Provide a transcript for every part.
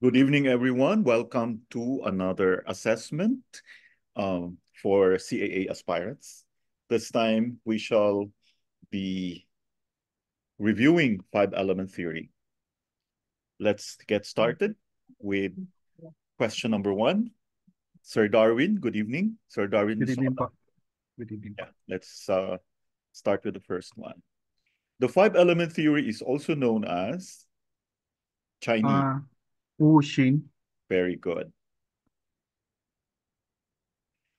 Good evening, everyone. Welcome to another assessment um, for CAA aspirants. This time, we shall be reviewing five-element theory. Let's get started with question number one. Sir Darwin, good evening. Sir Darwin. Good evening, Good evening. Yeah, let's uh, start with the first one. The five-element theory is also known as Chinese. Uh very good.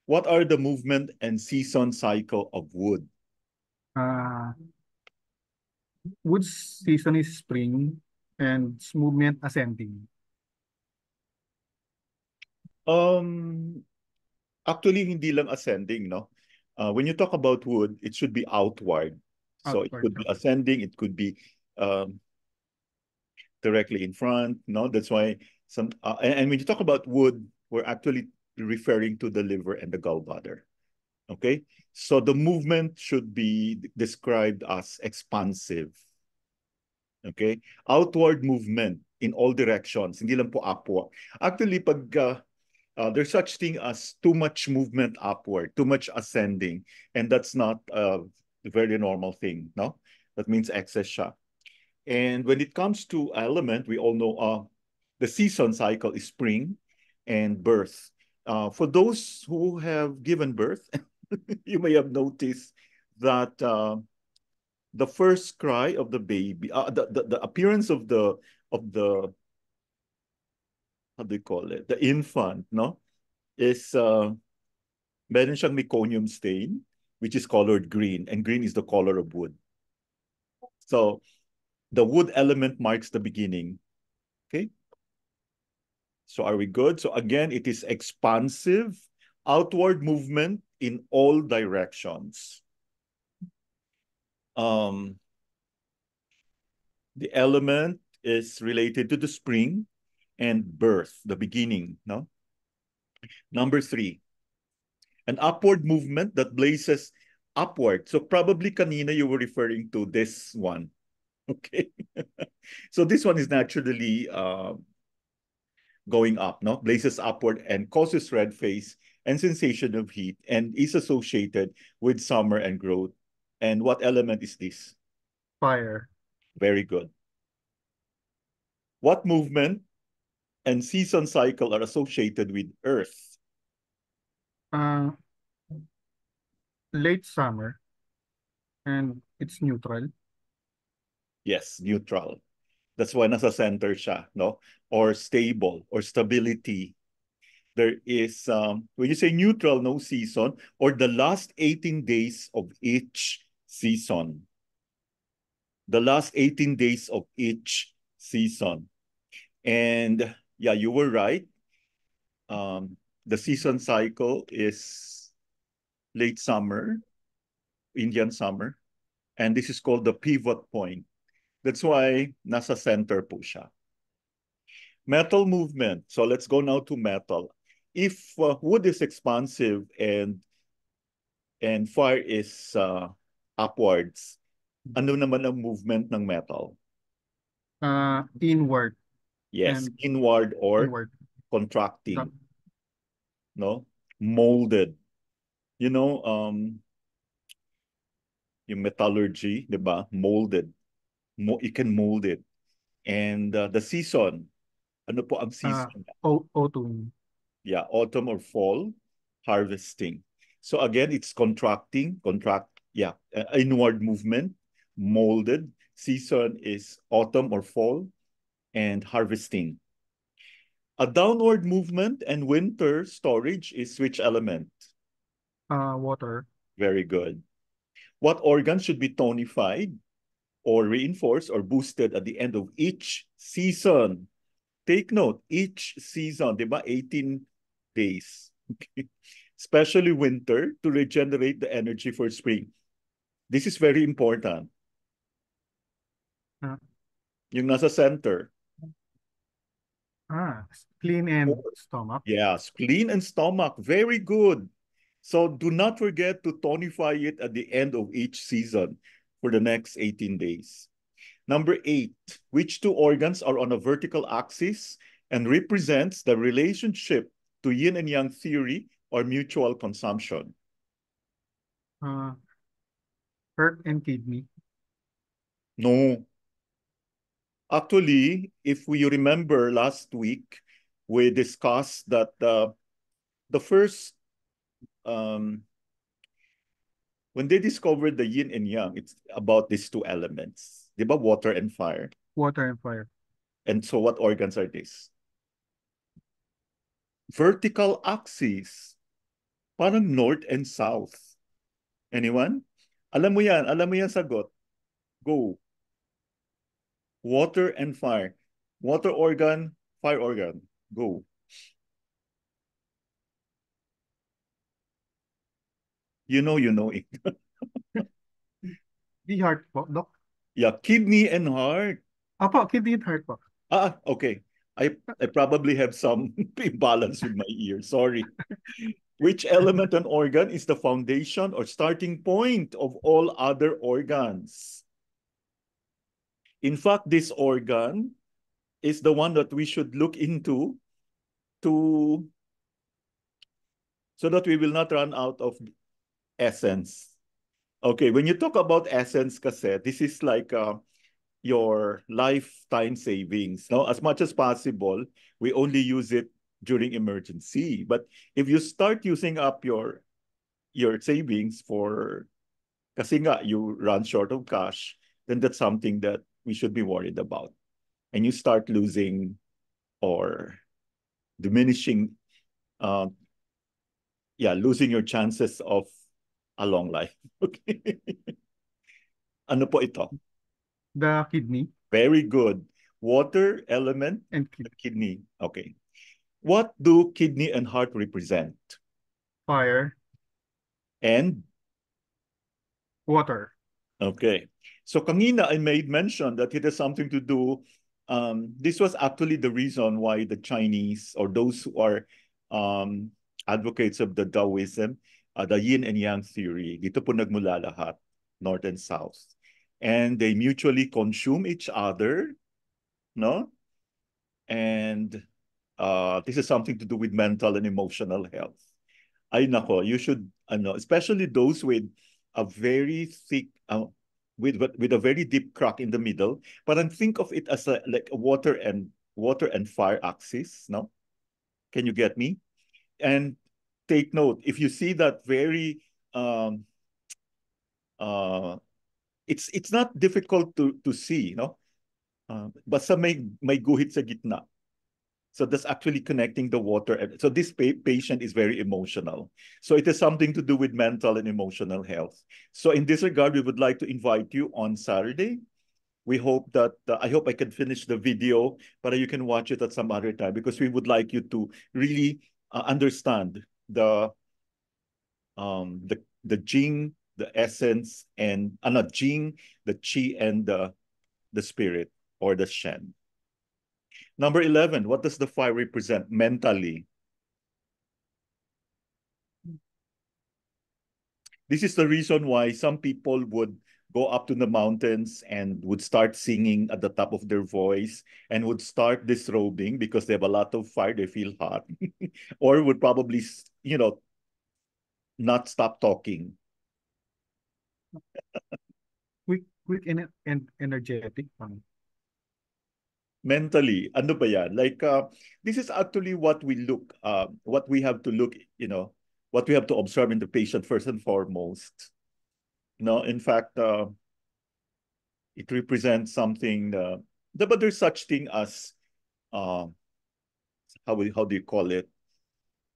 What are the movement and season cycle of wood? Uh, wood season is spring and movement ascending. Um, actually, hindi lang ascending, no? Uh, when you talk about wood, it should be outward. outward. So it could be ascending, it could be um, directly in front. No, that's why some. Uh, and, and, when you talk about wood, we're actually referring to the liver and the gallbladder. Okay, so the movement should be described as expansive. Okay, outward movement in all directions. Hindi lang po upward. Actually, pag uh, uh, there's such thing as too much movement upward, too much ascending, and that's not a very normal thing. No, that means excess shock. And when it comes to element, we all know uh, the season cycle is spring and birth. Uh, for those who have given birth, you may have noticed that uh, the first cry of the baby, uh, the, the, the appearance of the, of the, how do you call it, the infant, no? Is, uh, meron siyang meconium stain, which is colored green, and green is the color of wood. So, the wood element marks the beginning. Okay. So are we good? So again, it is expansive, outward movement in all directions. Um, the element is related to the spring and birth, the beginning. No. Number three, an upward movement that blazes upward. So probably kanina you were referring to this one. Okay. so this one is naturally uh, going up, no? blazes upward and causes red face and sensation of heat and is associated with summer and growth. And what element is this? Fire. Very good. What movement and season cycle are associated with Earth? Uh, late summer and it's neutral. Yes, neutral. That's why nasa center siya, no? Or stable, or stability. There is, um, when you say neutral, no season, or the last 18 days of each season. The last 18 days of each season. And yeah, you were right. Um, the season cycle is late summer, Indian summer, and this is called the pivot point. That's why nasa center po siya. Metal movement. So let's go now to metal. If uh, wood is expansive and and fire is uh, upwards, ano naman ang movement ng metal? Uh, inward. Yes, and inward or inward. contracting. no? Molded. You know, um, yung metallurgy, di ba? Molded you can mold it. And uh, the season, ano po ang ah, season? Uh, autumn. Yeah, autumn or fall harvesting. So again, it's contracting, contract, yeah, uh, inward movement, molded. Season is autumn or fall and harvesting. A downward movement and winter storage is which element? Uh, water. Very good. What organ should be tonified? or reinforced or boosted at the end of each season. Take note, each season, they ba? 18 days. Okay. Especially winter to regenerate the energy for spring. This is very important. Huh? Ah. Yung nasa center. Ah, spleen and oh. stomach. Yeah, spleen and stomach. Very good. So do not forget to tonify it at the end of each season for the next 18 days. Number eight, which two organs are on a vertical axis and represents the relationship to yin and yang theory or mutual consumption? Uh, heart and kidney. No. Actually, if we remember last week, we discussed that uh, the first um, when they discovered the yin and yang, it's about these two elements. Di Water and fire. Water and fire. And so what organs are these? Vertical axis. Parang north and south. Anyone? Alam mo yan. Alam mo yan sagot. Go. Water and fire. Water organ, fire organ. Go. You know, you know it. The heart po, Doc. Yeah, kidney and heart. Apo, kidney and heart po. Ah, okay. I, I probably have some imbalance with my ear. Sorry. Which element and organ is the foundation or starting point of all other organs? In fact, this organ is the one that we should look into to so that we will not run out of essence. Okay, when you talk about essence kasi, this is like uh, your lifetime savings. No, as much as possible, we only use it during emergency. But if you start using up your your savings for kasi nga you run short of cash, then that's something that we should be worried about. And you start losing or diminishing uh, yeah, losing your chances of a long life. Okay. ano po ito? The kidney. Very good. Water element and kidney. kidney. Okay. What do kidney and heart represent? Fire. And? Water. Okay. So Kangina, I made mention that it has something to do. Um, this was actually the reason why the Chinese or those who are um, advocates of the Taoism, uh, the yin and yang theory. Dito po nagmula lahat, north and south. And they mutually consume each other, no? And uh, this is something to do with mental and emotional health. Ay nako, you should, ano, especially those with a very thick, uh, with with a very deep crack in the middle. But I think of it as a like a water and water and fire axis. No, can you get me? And take note. If you see that very, um, uh, it's it's not difficult to to see, you know. Uh, may, may guhit sa gitna. So that's actually connecting the water. So this pa patient is very emotional. So it is something to do with mental and emotional health. So in this regard, we would like to invite you on Saturday. We hope that, uh, I hope I can finish the video, but you can watch it at some other time because we would like you to really uh, understand the um the the jing the essence and uh, not jing the chi and the the spirit or the shen number 11 what does the fire represent mentally this is the reason why some people would go up to the mountains and would start singing at the top of their voice and would start disrobing because they have a lot of fire, they feel hot, or would probably you know, not stop talking. quick, quick and, energetic. one. Mentally, ano ba yan? Like, uh, this is actually what we look, uh, what we have to look, you know, what we have to observe in the patient first and foremost. No, in fact, uh, it represents something, uh, but there's such thing as, uh, how, we, how do you call it?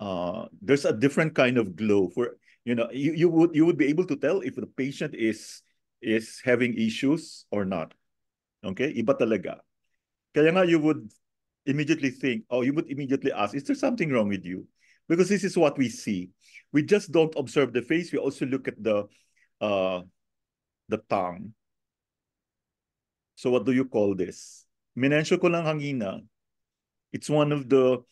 Uh, there's a different kind of glow for you know you, you would you would be able to tell if the patient is is having issues or not. Okay, iba talaga. Kaya nga you would immediately think, oh, you would immediately ask, is there something wrong with you? Because this is what we see. We just don't observe the face. We also look at the uh, the tongue. So what do you call this? Minensyo ko lang hangina. It's one of the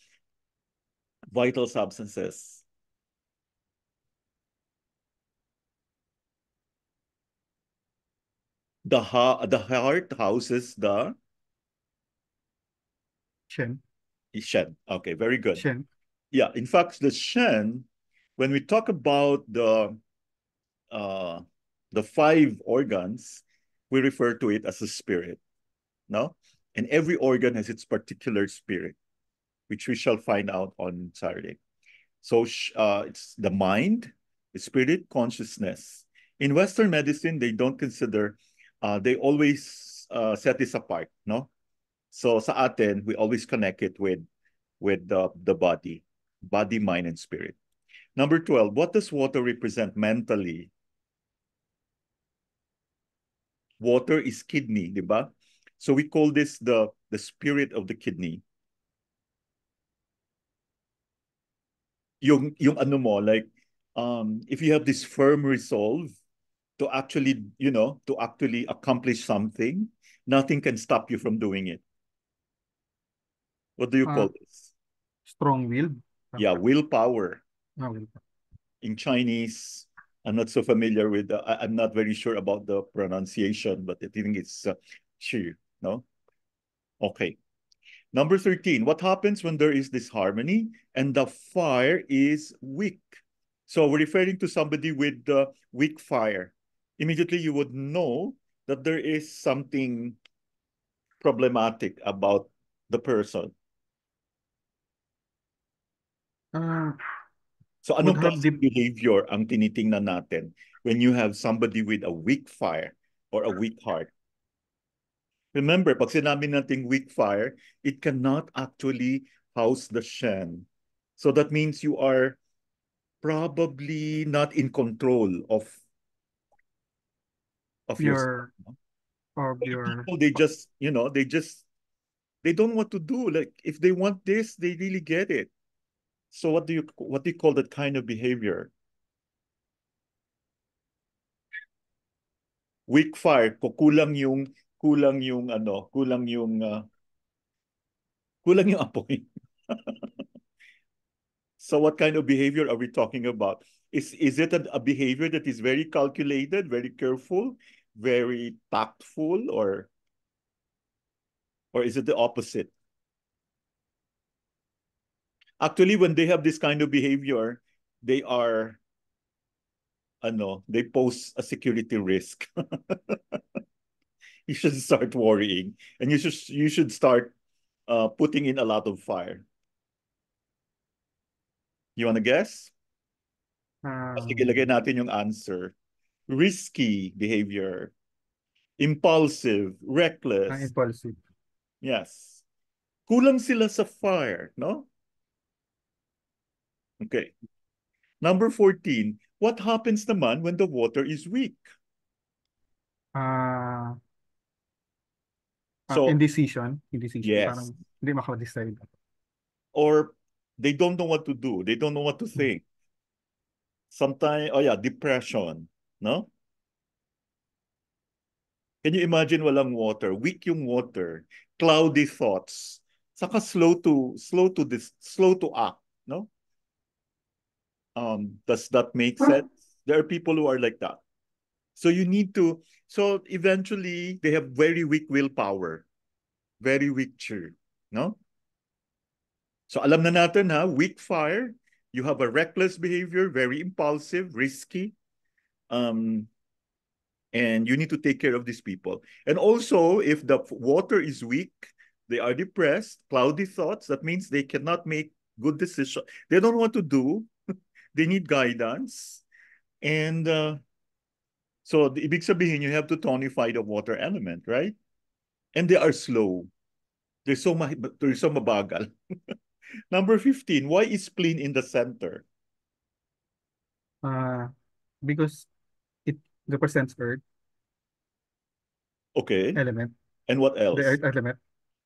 vital substances. The, ha the heart houses the Shen. Shen. Okay, very good. Shen. Yeah, in fact, the Shen, when we talk about the uh, the five organs, we refer to it as a spirit. No? And every organ has its particular spirit which we shall find out on Saturday. So uh, it's the mind, the spirit, consciousness. In Western medicine, they don't consider, uh, they always uh, set this apart, no? So sa atin, we always connect it with, with the, the body, body, mind, and spirit. Number 12, what does water represent mentally? Water is kidney, diba? So we call this the, the spirit of the kidney. yung yung ano mo like um if you have this firm resolve to actually you know to actually accomplish something nothing can stop you from doing it what do you uh, call this strong will yeah ah, willpower in chinese i'm not so familiar with the, I, am not very sure about the pronunciation but i think it's uh, no okay Number 13, what happens when there is disharmony and the fire is weak? So we're referring to somebody with uh, weak fire. Immediately you would know that there is something problematic about the person. Uh, so ano klaseng the... behavior ang tinitingnan natin when you have somebody with a weak fire or a weak heart? Remember, pag sinabi nating weak fire, it cannot actually house the Shen. So that means you are probably not in control of of your, your of your people, they just you know they just they don't want to do like if they want this they really get it so what do you what do you call that kind of behavior weak fire kukulang yung kulang yung ano, kulang yung uh, kulang yung apoy. so what kind of behavior are we talking about? Is is it a, a behavior that is very calculated, very careful, very tactful or or is it the opposite? Actually, when they have this kind of behavior, they are ano, they pose a security risk. you should start worrying and you should you should start uh, putting in a lot of fire. You want to guess? Um, Sige, lagay natin yung answer. Risky behavior. Impulsive. Reckless. Uh, impulsive. Yes. Kulang sila sa fire, no? Okay. Number 14, what happens naman when the water is weak? Uh, Ah, so, uh, indecision, indecision. Yes. Parang hindi maka-decide Or they don't know what to do. They don't know what to hmm. think. Sometimes, oh yeah, depression. No? Can you imagine walang water? Weak yung water. Cloudy thoughts. Saka slow to, slow to, this, slow to act. No? Um, does that make sense? There are people who are like that. So you need to So eventually, they have very weak willpower, very weak cheer, no? So alam na natin ha, weak fire, you have a reckless behavior, very impulsive, risky, um, and you need to take care of these people. And also, if the water is weak, they are depressed, cloudy thoughts, that means they cannot make good decisions. They don't want to do. they need guidance. And uh, so the, ibig sabihin, you have to tonify the water element, right? And they are slow. They're so, much. they're so mabagal. Number 15, why is spleen in the center? Uh, because it represents earth. Okay. Element. And what else? The earth element.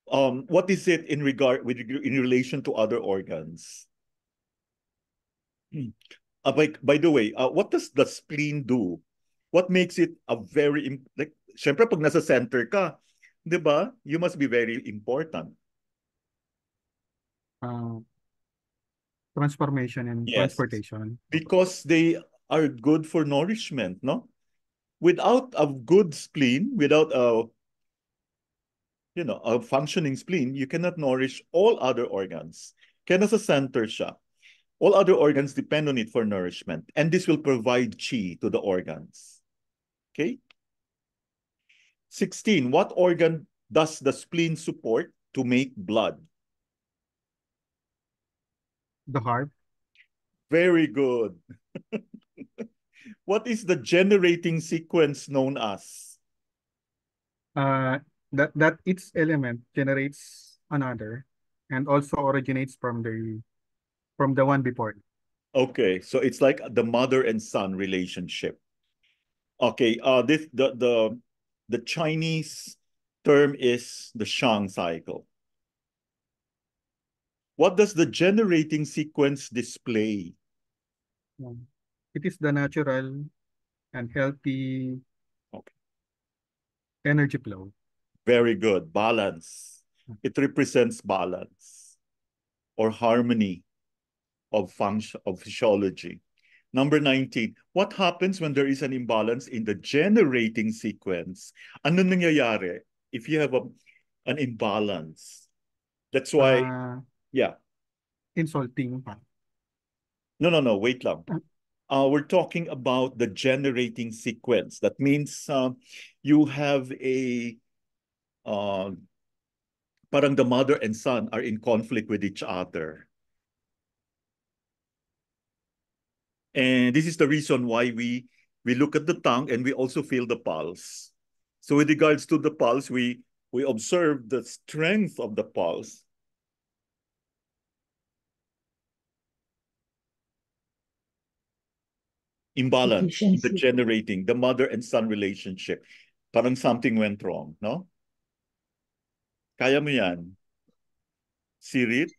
Um, what is it in regard with in relation to other organs? Hmm. Uh, by, by the way, uh, what does the spleen do? what makes it a very, like, syempre pag nasa center ka, ba, you must be very important. Uh, transformation and yes. transportation. Because they are good for nourishment, no? Without a good spleen, without a you know, a functioning spleen, you cannot nourish all other organs. Kaya nasa center siya. All other organs depend on it for nourishment. And this will provide chi to the organs. Okay. 16. What organ does the spleen support to make blood? The heart. Very good. what is the generating sequence known as? Uh, that, that its element generates another and also originates from the from the one before. Okay, so it's like the mother and son relationship. Okay, uh, this the the the Chinese term is the Shang cycle. What does the generating sequence display? Um, it is the natural and healthy okay. energy flow. Very good. Balance. Hmm. It represents balance or harmony of function of physiology. Number 19, what happens when there is an imbalance in the generating sequence? Ano nangyayari if you have a, an imbalance? That's why, uh, yeah. Insulting. No, no, no, wait lang. Ah. Uh, we're talking about the generating sequence. That means uh, you have a, uh, parang the mother and son are in conflict with each other. And this is the reason why we, we look at the tongue and we also feel the pulse. So with regards to the pulse, we, we observe the strength of the pulse. Imbalance, the generating, the mother and son relationship. Parang something went wrong, no? Kaya mo yan. Sirit?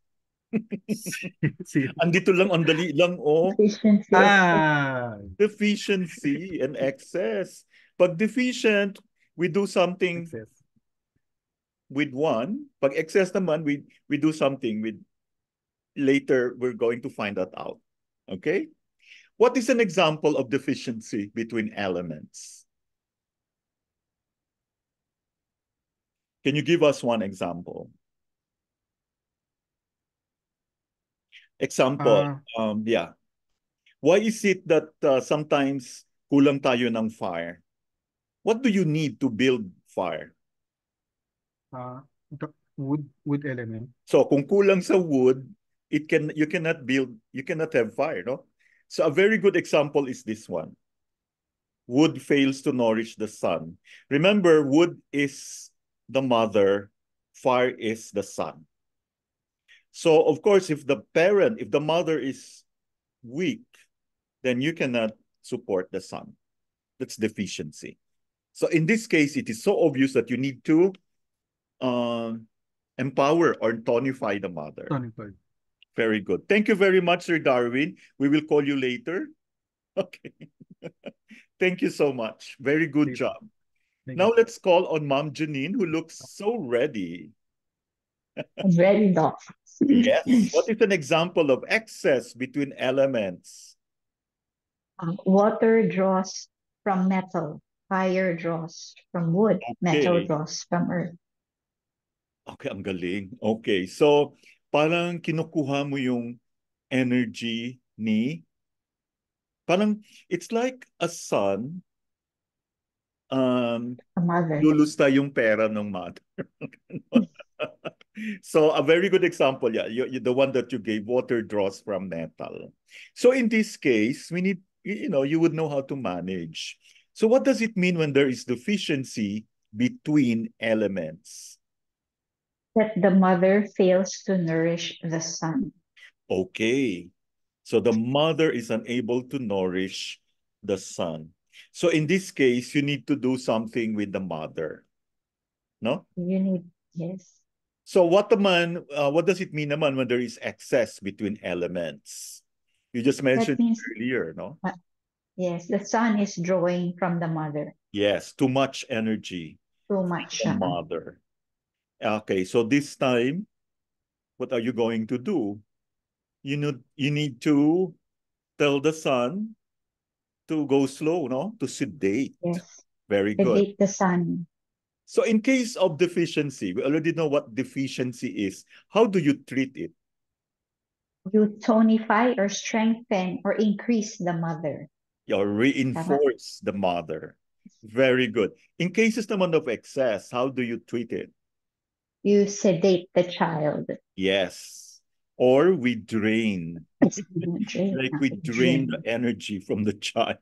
Andito lang, ang lang, oh. Deficiency. Ah. Deficiency and excess. Pag deficient, we do something excess. with one. Pag excess naman, we, we do something with later we're going to find that out. Okay? What is an example of deficiency between elements? Can you give us one example? Example, uh, um, yeah. Why is it that uh, sometimes kulang tayo ng fire? What do you need to build fire? Uh, wood wood element. So kung kulang sa wood, it can you cannot build you cannot have fire, no? So a very good example is this one. Wood fails to nourish the sun. Remember, wood is the mother, fire is the sun. So of course, if the parent, if the mother is weak, then you cannot support the son. That's deficiency. So in this case, it is so obvious that you need to uh, empower or tonify the mother. Tonify. Very good. Thank you very much, Sir Darwin. We will call you later. Okay. Thank you so much. Very good job. now you. let's call on Mom Janine, who looks so ready. ready, Doc. yes. What is an example of excess between elements? Uh, water draws from metal. Fire draws from wood. Okay. Metal draws from earth. Okay, ang galing. Okay, so parang kinukuha mo yung energy ni parang it's like a son um lulusta yung pera ng mother. so a very good example, yeah, you, you, the one that you gave, water draws from metal. So in this case, we need, you know, you would know how to manage. So what does it mean when there is deficiency between elements? That the mother fails to nourish the son. Okay. So the mother is unable to nourish the son. So in this case, you need to do something with the mother. No? You need, yes. So what man? uh, what does it mean naman when there is excess between elements? You just mentioned means, earlier, no? Uh, yes, the sun is drawing from the mother. Yes, too much energy. Too much. Uh-huh. mother. Okay, so this time, what are you going to do? You need, you need to tell the sun to go slow, no? To sedate. Yes. Very sedate good. Sedate the sun. So in case of deficiency, we already know what deficiency is. How do you treat it? You tonify or strengthen or increase the mother. Or reinforce the mother. Very good. In cases amount of excess, how do you treat it? You sedate the child. Yes. Or we drain. drain. like we drain, drain the energy from the child.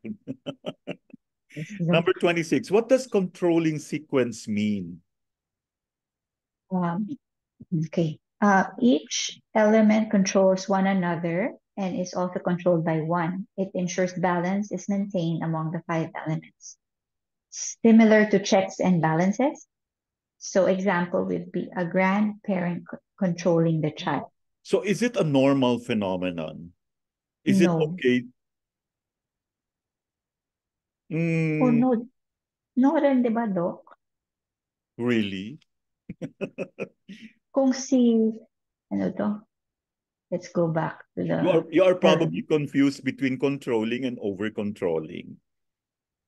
Number 26. What does controlling sequence mean? Um, okay. Uh, each element controls one another and is also controlled by one. It ensures balance is maintained among the five elements. Similar to checks and balances. So example would be a grandparent controlling the child. So is it a normal phenomenon? Is no. it okay O Mm, No Nolan, di ba, Doc? really? Kung si, ano to? Let's go back to You are you are the probably confused between controlling and over-controlling.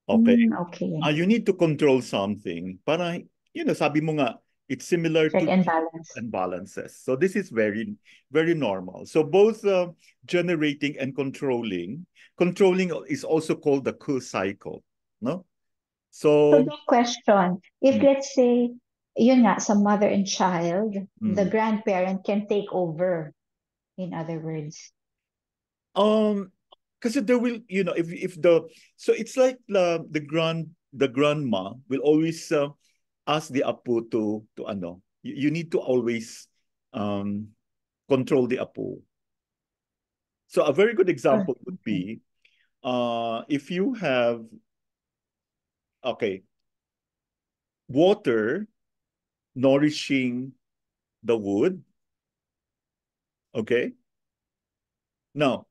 Okay? mm, okay. Uh, you need to control something para, you know, sabi mo nga, It's similar check to and, balance. and balances. So this is very, very normal. So both uh, generating and controlling. Controlling is also called the cool cycle. No? So, so the question, if hmm. let's say, yun nga, some mother and child, hmm. the grandparent can take over, in other words. Um, because there will, you know, if if the so it's like the uh, the grand the grandma will always uh, ask the apo to to ano you, you need to always um control the apo so a very good example would be uh if you have okay water nourishing the wood okay now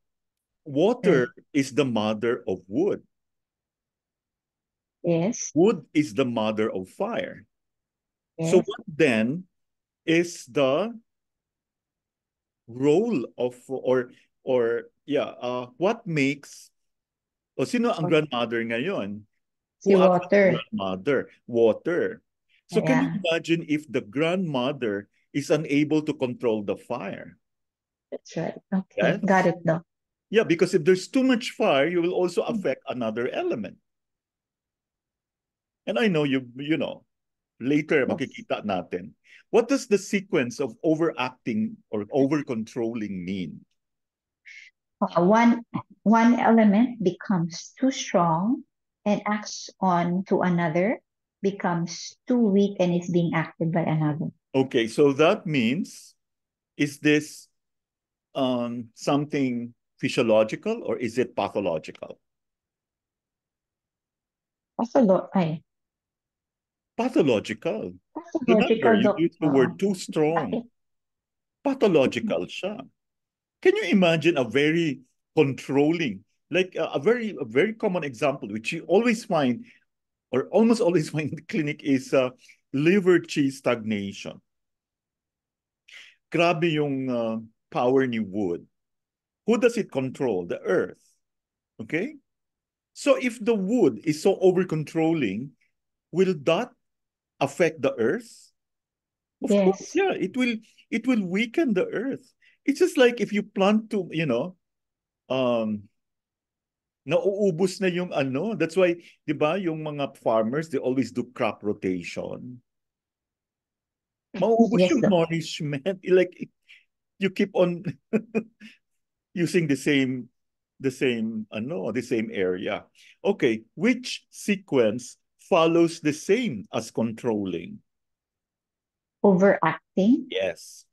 water is the mother of wood Yes. Wood is the mother of fire. Yes. So what then is the role of or or yeah, uh, what makes o sino ang grandmother ngayon? Si Who water. Grandmother, water. So yeah. can you imagine if the grandmother is unable to control the fire? That's right. Okay. Yes? Got it though. Yeah, because if there's too much fire, you will also mm. affect another element and I know you, you know, later makikita natin, what does the sequence of overacting or over-controlling mean? Uh, one, one element becomes too strong and acts on to another, becomes too weak and is being acted by another. Okay, so that means, is this um, something physiological or is it pathological? Patholo- pathological. Pathological. you use the word too strong. Pathological siya. Can you imagine a very controlling, like a, a very a very common example, which you always find, or almost always find in the clinic, is uh, liver cheese stagnation. Grabe yung uh, power ni wood. Who does it control? The earth. Okay? So if the wood is so over-controlling, will that affect the earth? Of yes. course, yeah, it will it will weaken the earth. It's just like if you plant to, you know, um nauubos na yung ano. That's why, ba, yung mga farmers, they always do crop rotation. Mauubos yes, yung nourishment. Like you keep on using the same the same ano, the same area. Okay, which sequence follows the same as controlling. Overacting? Yes.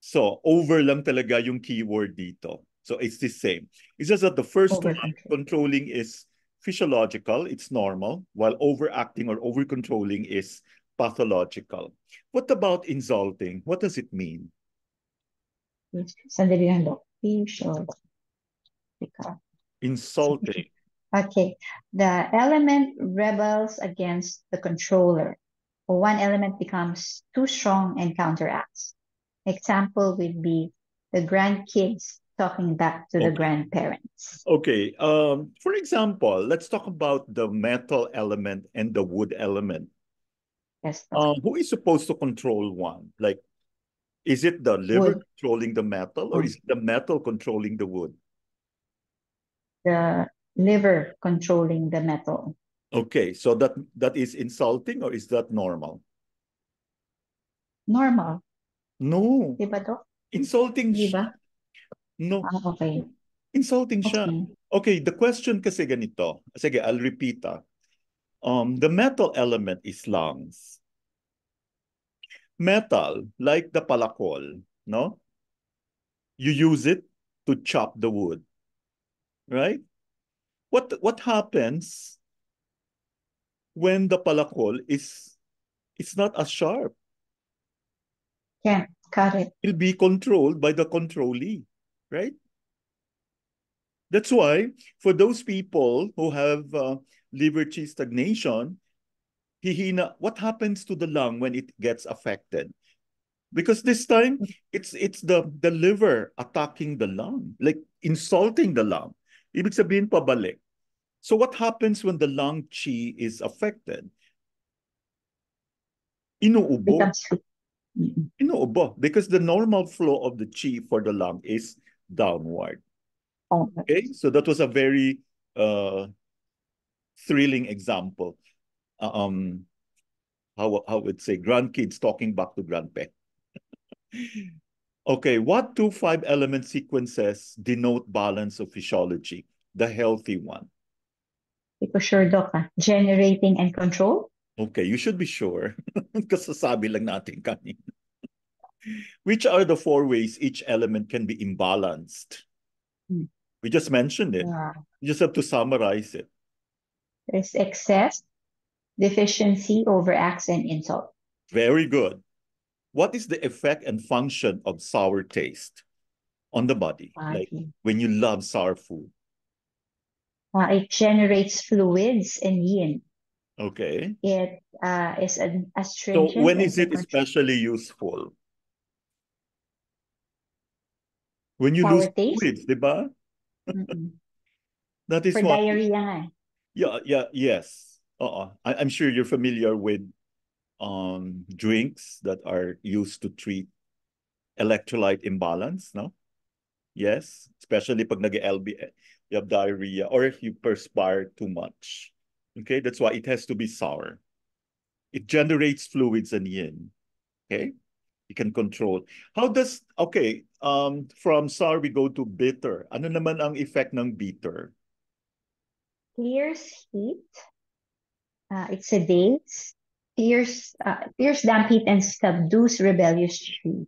So, over lang talaga yung keyword dito. So, it's the same. It's just that the first one, controlling is physiological, it's normal, while overacting or overcontrolling is pathological. What about insulting? What does it mean? Sandali lang, Insulting. Okay, the element rebels against the controller. Or one element becomes too strong and counteracts. Example would be the grandkids talking back to okay. the grandparents. Okay. Um, for example, let's talk about the metal element and the wood element. Yes. Um. who is supposed to control one? Like, is it the liver wood. controlling the metal, or mm -hmm. is the metal controlling the wood? The liver controlling the metal. Okay, so that that is insulting or is that normal? Normal. No. Diba to? Insulting diba? No. Ah, okay. Insulting okay. siya. Okay, the question kasi ganito. Sige, I'll repeat ah. Um, the metal element is lungs. Metal, like the palakol, no? You use it to chop the wood, right? what what happens when the palakol is it's not as sharp yeah got it it'll be controlled by the controllee right that's why for those people who have uh, liver cheese stagnation hihina what happens to the lung when it gets affected because this time it's it's the the liver attacking the lung like insulting the lung Ibig sabihin pabalik. So what happens when the lung qi is affected? Inuubo. Inuubo. Because the normal flow of the qi for the lung is downward. Okay, so that was a very uh, thrilling example. Uh, um, how, how would say grandkids talking back to grandpa. Okay, what two five-element sequences denote balance of physiology, the healthy one? Because sure, Doc, ah. generating and control. Okay, you should be sure. Kasi lang natin Which are the four ways each element can be imbalanced? Hmm. We just mentioned it. Yeah. You just have to summarize it. There's excess, deficiency, overact, and insult. Very good what is the effect and function of sour taste on the body? body. Like when you love sour food. Uh, it generates fluids and yin. Okay. It uh, is an astringent. So when is it especially useful? When you sour lose taste? fluids, diba? Mm that is For what. Diarrhea. Eh. Yeah, yeah, yes. Uh-uh. I, am sure you're familiar with um, drinks that are used to treat electrolyte imbalance, no? Yes, especially pag nag-LB, you have diarrhea or if you perspire too much. Okay, that's why it has to be sour. It generates fluids and yin. Okay, you can control. How does, okay, um, from sour we go to bitter. Ano naman ang effect ng bitter? Clears heat, uh, it sedates, tears, uh, tears damp and subdues rebellious tree.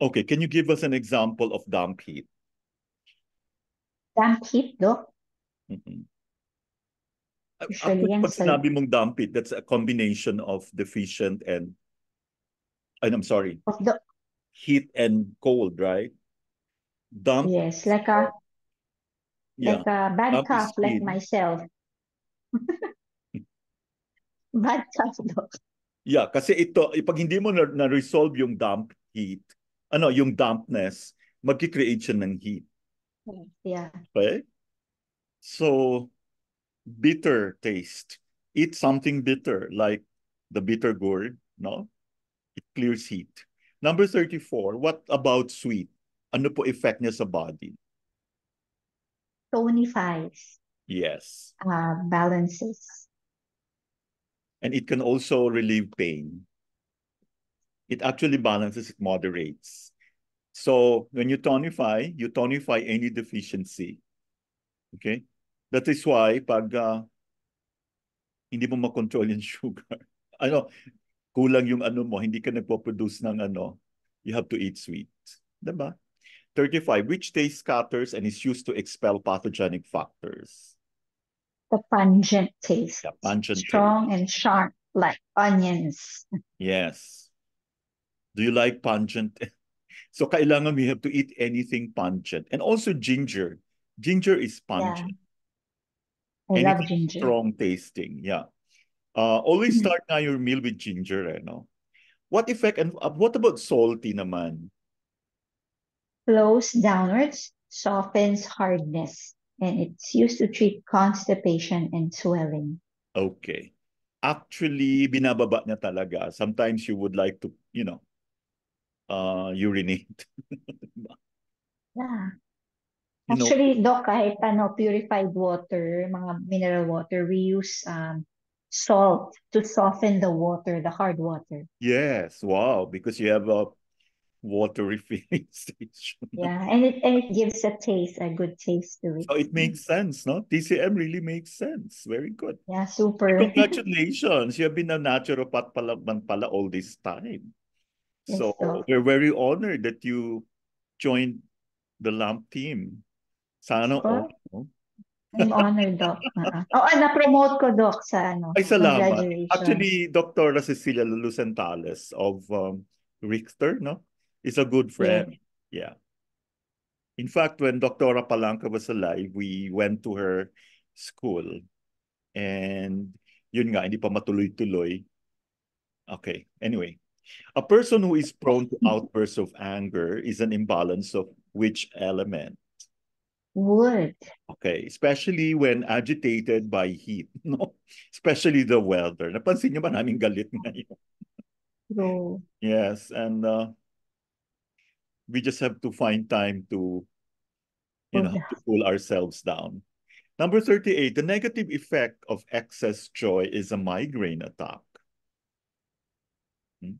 Okay, can you give us an example of damp heat? Damp heat, Doc? Mm-hmm. mong dump that's a combination of deficient and, and I'm sorry, of the, heat and cold, right? Dump. Yes, like a, yeah. like a bad cough like myself. Bad cough, Doc. Yeah, kasi ito, pag hindi mo na-resolve na yung damp heat, ano, yung dampness, magki-create siya ng heat. Yeah. Okay? So, bitter taste. Eat something bitter, like the bitter gourd, no? It clears heat. Number 34, what about sweet? Ano po effect niya sa body? Tonifies. Yes. Uh, balances. And it can also relieve pain. It actually balances, it moderates. So when you tonify, you tonify any deficiency. Okay? That is why pag uh, hindi mo makontrol yung sugar, ano, kulang yung ano mo, hindi ka nagpo-produce ng ano, you have to eat sweet. Diba? 35, which taste scatters and is used to expel pathogenic factors. the pungent taste. The pungent Strong taste. and sharp like onions. Yes. Do you like pungent? so kailangan we have to eat anything pungent. And also ginger. Ginger is pungent. Yeah. I anything love ginger. Strong tasting, yeah. Uh, always mm-hmm. start now your meal with ginger, eh, know. What effect and uh, what about salty naman? Flows downwards, softens hardness and it's used to treat constipation and swelling. Okay. Actually, binababa niya talaga. Sometimes you would like to, you know, uh, urinate. yeah. Actually, know, Doc, kahit ano, purified water, mga mineral water, we use um, salt to soften the water, the hard water. Yes, wow, because you have a water refilling station. Yeah, and it, and it gives a taste, a good taste to it. So it makes sense, no? TCM really makes sense. Very good. Yeah, super. And congratulations. you have been a naturopath pala, pala all this time. Yes, so, we're very honored that you joined the LAMP team. Sana so, all. I'm honored, Doc. Uh-huh. Oo, na-promote ko, Doc, sa ano. Ay, salamat. Actually, Dr. Cecilia Lucentales of um, Richter, no? It's a good friend. Yeah. yeah. In fact, when Dr. Palanca was alive, we went to her school. And yun nga, hindi pa matuloy-tuloy. Okay, anyway. A person who is prone to outbursts of anger is an imbalance of which element? Wood. Okay, especially when agitated by heat, no? Especially the weather. Napansin niyo ba namin galit ngayon? No. Yes, and uh, we just have to find time to you know, yeah. to cool ourselves down. Number 38, the negative effect of excess joy is a migraine attack. Hmm?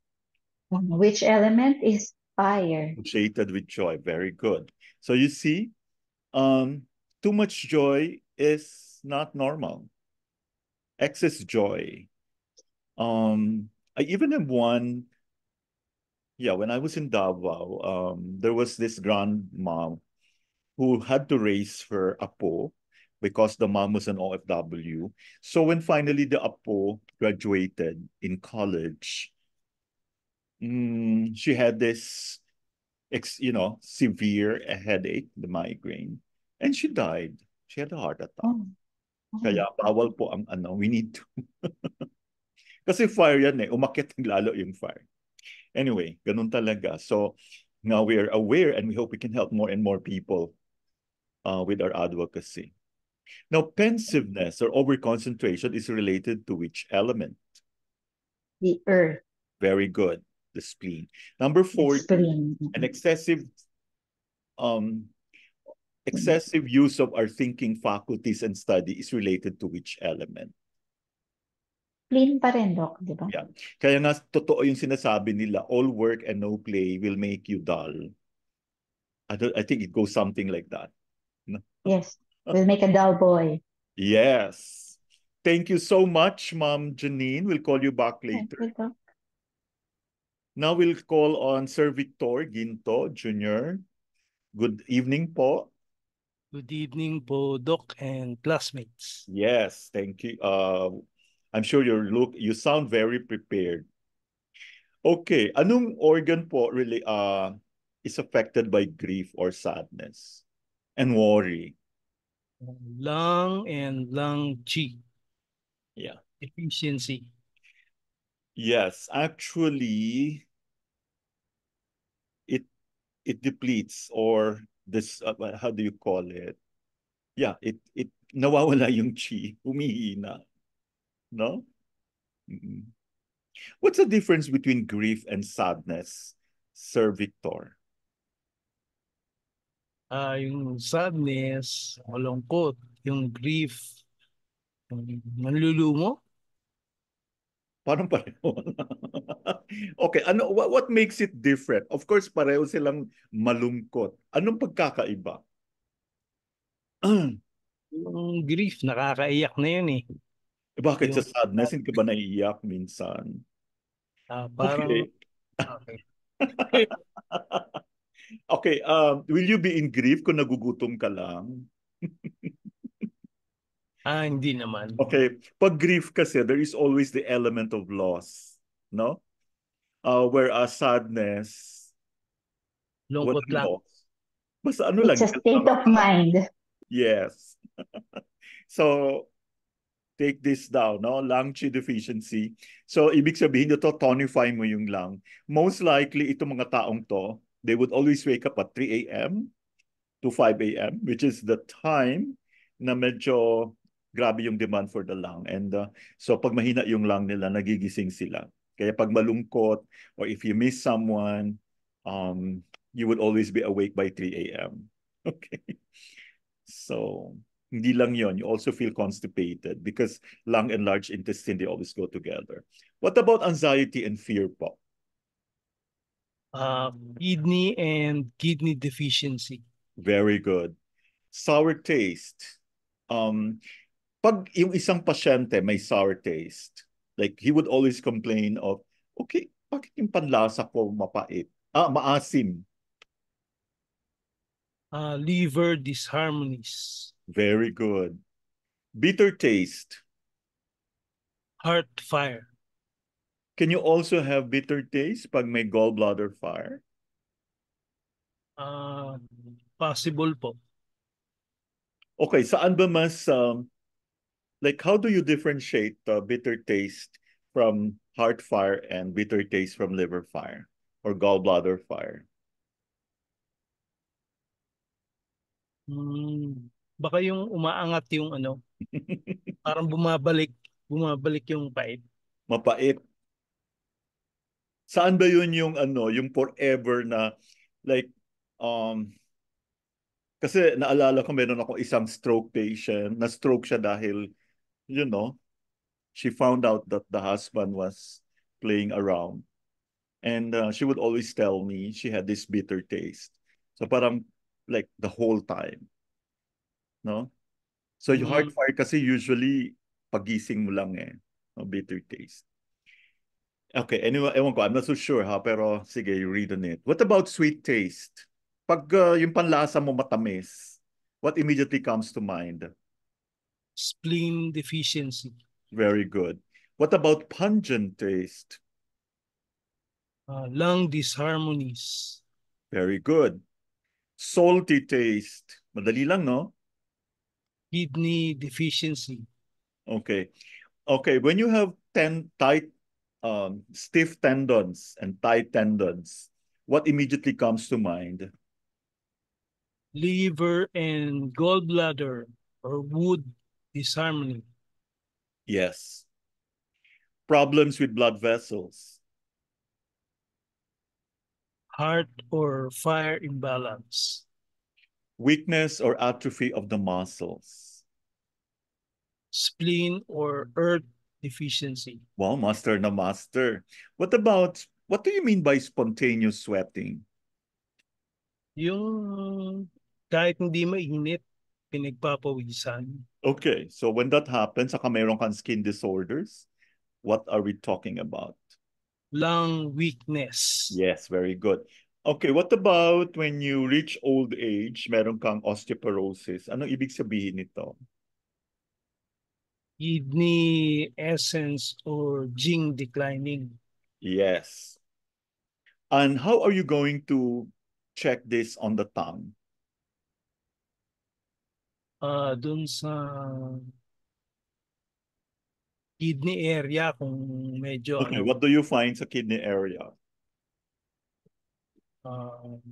Um, which element is fire? Associated with joy. Very good. So you see, um, too much joy is not normal. Excess joy. Um, I even have one yeah, when I was in Davao, um, there was this grandma who had to raise her apo because the mom was an OFW. So when finally the apo graduated in college, mm, she had this, ex, you know, severe headache, the migraine, and she died. She had a heart attack. Oh. Kaya oh. bawal po ang ano, we need to. Kasi fire yan eh, umakit lalo yung fire. Anyway, ganun talaga. So now we are aware and we hope we can help more and more people uh, with our advocacy. Now, pensiveness or overconcentration is related to which element? The earth. Very good. The spleen. Number four, an excessive um excessive use of our thinking faculties and study is related to which element? Clean pa rin, Doc, di ba? Yeah. Kaya nga, totoo yung sinasabi nila, all work and no play will make you dull. I, don't, I think it goes something like that. yes, will make a dull boy. Yes. Thank you so much, Mom Janine. We'll call you back later. Thank you, Now we'll call on Sir Victor Ginto Jr. Good evening po. Good evening po, Doc and classmates. Yes, thank you. Uh, I'm sure you look you sound very prepared. Okay, anong organ po really uh is affected by grief or sadness and worry? Lung and lung G. Yeah. Efficiency. Yes, actually it it depletes or this uh, how do you call it? Yeah, it it nawawala yung chi, humihina. no? Mm-mm. What's the difference between grief and sadness, Sir Victor? Uh, yung sadness, malungkot, yung grief, nanlulumo? Parang pareho. okay, ano what, what makes it different? Of course, pareho silang malungkot. Anong pagkakaiba? yung grief, nakakaiyak na yun eh. Eh bakit Yung, sa sadness, hindi ka ba naiiyak minsan? ah, parang, Okay. okay. Okay, um, will you be in grief kung nagugutom ka lang? Ah, hindi naman. Okay, pag grief kasi, there is always the element of loss, no? Uh, whereas uh, sadness, Lungkot lang. Basta ano lang, It's a state of mind. Yes. So, take this down, no? lung chi deficiency. So, ibig sabihin nito, tonify mo yung lung. Most likely, itong mga taong to, they would always wake up at 3 a.m. to 5 a.m., which is the time na medyo grabe yung demand for the lung. And uh, so, pag mahina yung lung nila, nagigising sila. Kaya pag malungkot, or if you miss someone, um, you would always be awake by 3 a.m. Okay. So, Hindi lang yon, you also feel constipated because lung and large intestine, they always go together. What about anxiety and fear po? Uh, kidney and kidney deficiency. Very good. Sour taste. Um, pag yung isang pasyente may sour taste, like he would always complain of, okay, bakit yung panlasa ko mapait? Ah, maasim. Uh, liver disharmonies. Very good. Bitter taste. Heart fire. Can you also have bitter taste pag may gallbladder fire? Uh, possible po. Okay, saan ba mas, um, like how do you differentiate uh, bitter taste from heart fire and bitter taste from liver fire or gallbladder fire? Mm, Baka yung umaangat yung ano, parang bumabalik, bumabalik yung pait. Mapait. Saan ba yun yung ano, yung forever na like um kasi naalala ko meron ako isang stroke patient, na stroke siya dahil you know, she found out that the husband was playing around. And uh, she would always tell me she had this bitter taste. So parang like the whole time no? So yung mm-hmm. hardfire kasi usually pagising mo lang eh, no? bitter taste. Okay, anyway, ewan ko, I'm not so sure ha, pero sige, you read on it. What about sweet taste? Pag uh, yung panlasa mo matamis, what immediately comes to mind? Spleen deficiency. Very good. What about pungent taste? Uh, lung disharmonies. Very good. Salty taste. Madali lang, no? kidney deficiency. Okay. Okay, when you have ten tight, um, stiff tendons and tight tendons, what immediately comes to mind? Liver and gallbladder or wood disharmony. Yes. Problems with blood vessels. Heart or fire imbalance weakness or atrophy of the muscles. Spleen or earth deficiency. Well, master na master. What about, what do you mean by spontaneous sweating? Yung kahit hindi mainit, pinagpapawisan. Okay, so when that happens, saka mayroon kang skin disorders, what are we talking about? Lung weakness. Yes, very good. Okay, what about when you reach old age, meron kang osteoporosis? Anong ibig sabihin nito? Kidney essence or gene declining. Yes. And how are you going to check this on the tongue? Uh, dun sa kidney area kung medyo... Okay, ano. what do you find sa kidney area? Uh, um,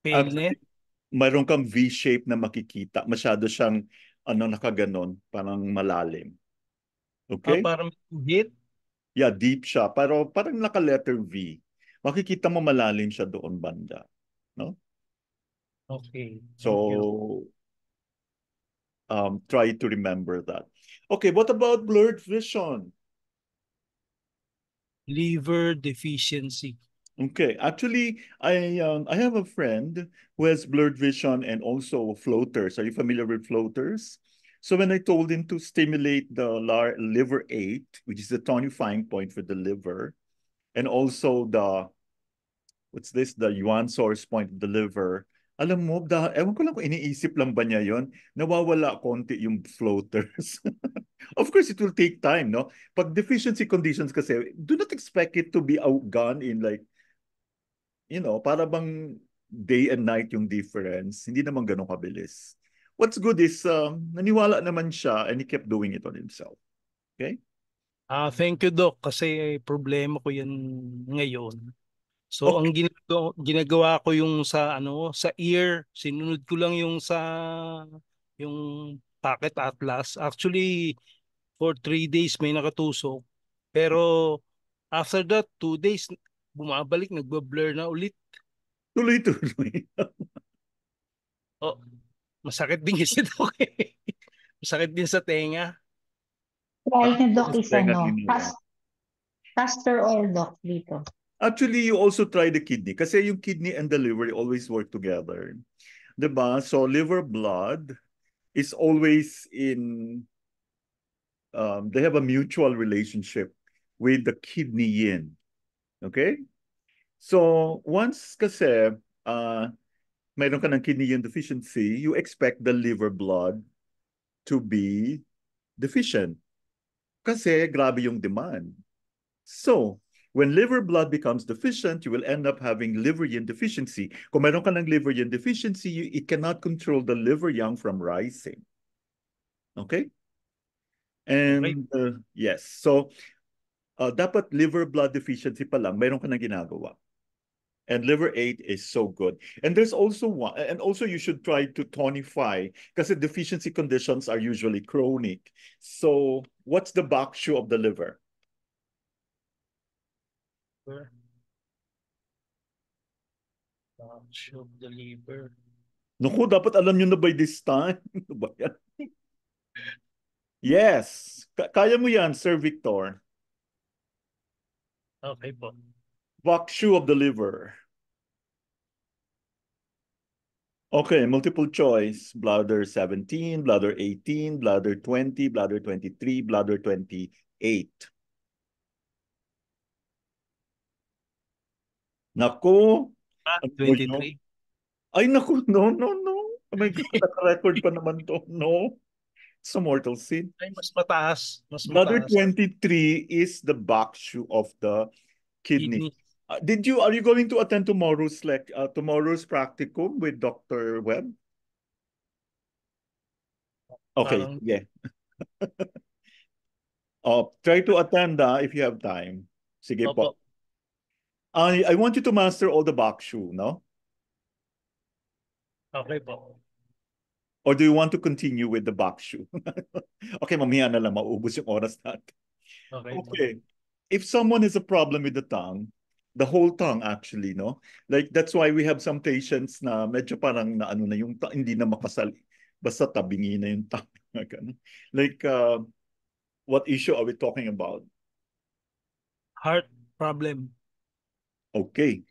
painit? Mayroon kang V-shape na makikita. Masyado siyang ano nakaganon, parang malalim. Ah, okay? Ah, parang hit? Yeah, deep siya. Pero parang naka-letter V. Makikita mo malalim siya doon banda. No? Okay. So, um, try to remember that. Okay, what about blurred vision? Liver deficiency. Okay, actually, I um, I have a friend who has blurred vision and also floaters. Are you familiar with floaters? So when I told him to stimulate the liver 8, which is the tonifying point for the liver, and also the, what's this, the yuan source point of the liver, alam mo, da, ewan ko lang kung iniisip lang ba niya yon nawawala konti yung floaters. of course, it will take time, no? Pag deficiency conditions kasi, do not expect it to be outgunned in like you know, para bang day and night yung difference. Hindi naman ganun kabilis. What's good is um, naniwala naman siya and he kept doing it on himself. Okay? Ah, uh, thank you doc kasi problema ko 'yan ngayon. So okay. ang ginagawa, ginagawa ko yung sa ano, sa ear, sinunod ko lang yung sa yung Pocket Atlas. Actually for 3 days may nakatusok. Pero after that 2 days bumabalik, nagbablur na ulit. Tuloy-tuloy. oh, masakit din kasi Doc eh. Masakit din sa tenga. Try niya Doc isa no. Pas- Pastor all Doc dito. Actually, you also try the kidney kasi yung kidney and the liver always work together. 'Di ba? So liver blood is always in um, they have a mutual relationship with the kidney yin. Okay? So once kasi uh, mayroon ka ng kidney deficiency, you expect the liver blood to be deficient. Kasi grabe yung demand. So, when liver blood becomes deficient, you will end up having liver yin deficiency. Kung meron ka ng liver yin deficiency, you, it cannot control the liver yang from rising. Okay? And uh, yes, so uh, dapat liver blood deficiency pa lang, meron ka na ginagawa. And liver 8 is so good. And there's also one, and also you should try to tonify kasi deficiency conditions are usually chronic. So what's the bakshu of the liver? Liver. Bakshu of the liver. Naku, dapat alam nyo na by this time. Ano yes. Kaya mo yan, Sir Victor. Okay po. shoe of the liver. Okay, multiple choice. Bladder 17, bladder 18, bladder 20, bladder 23, bladder 28. Nako. Ah, 23. Ay, naku, no, no, no. Oh my God, record pa naman to. No sa mortal sin. Ay, mas mataas. Mas Another mataas. 23 is the shoe of the kidney. kidney. Uh, did you, are you going to attend tomorrow's, like, uh, tomorrow's practicum with Dr. Webb? Okay, yeah. oh, try to attend uh, if you have time. Sige po. I, I want you to master all the shoe, no? Okay po. Or do you want to continue with the back shoe? okay, mamaya na lang, maubos yung oras natin. Okay. okay. If someone has a problem with the tongue, the whole tongue actually, no? Like, that's why we have some patients na medyo parang na ano na yung, hindi na makasali. Basta tabingi na yung tongue. like, uh, what issue are we talking about? Heart problem. Okay.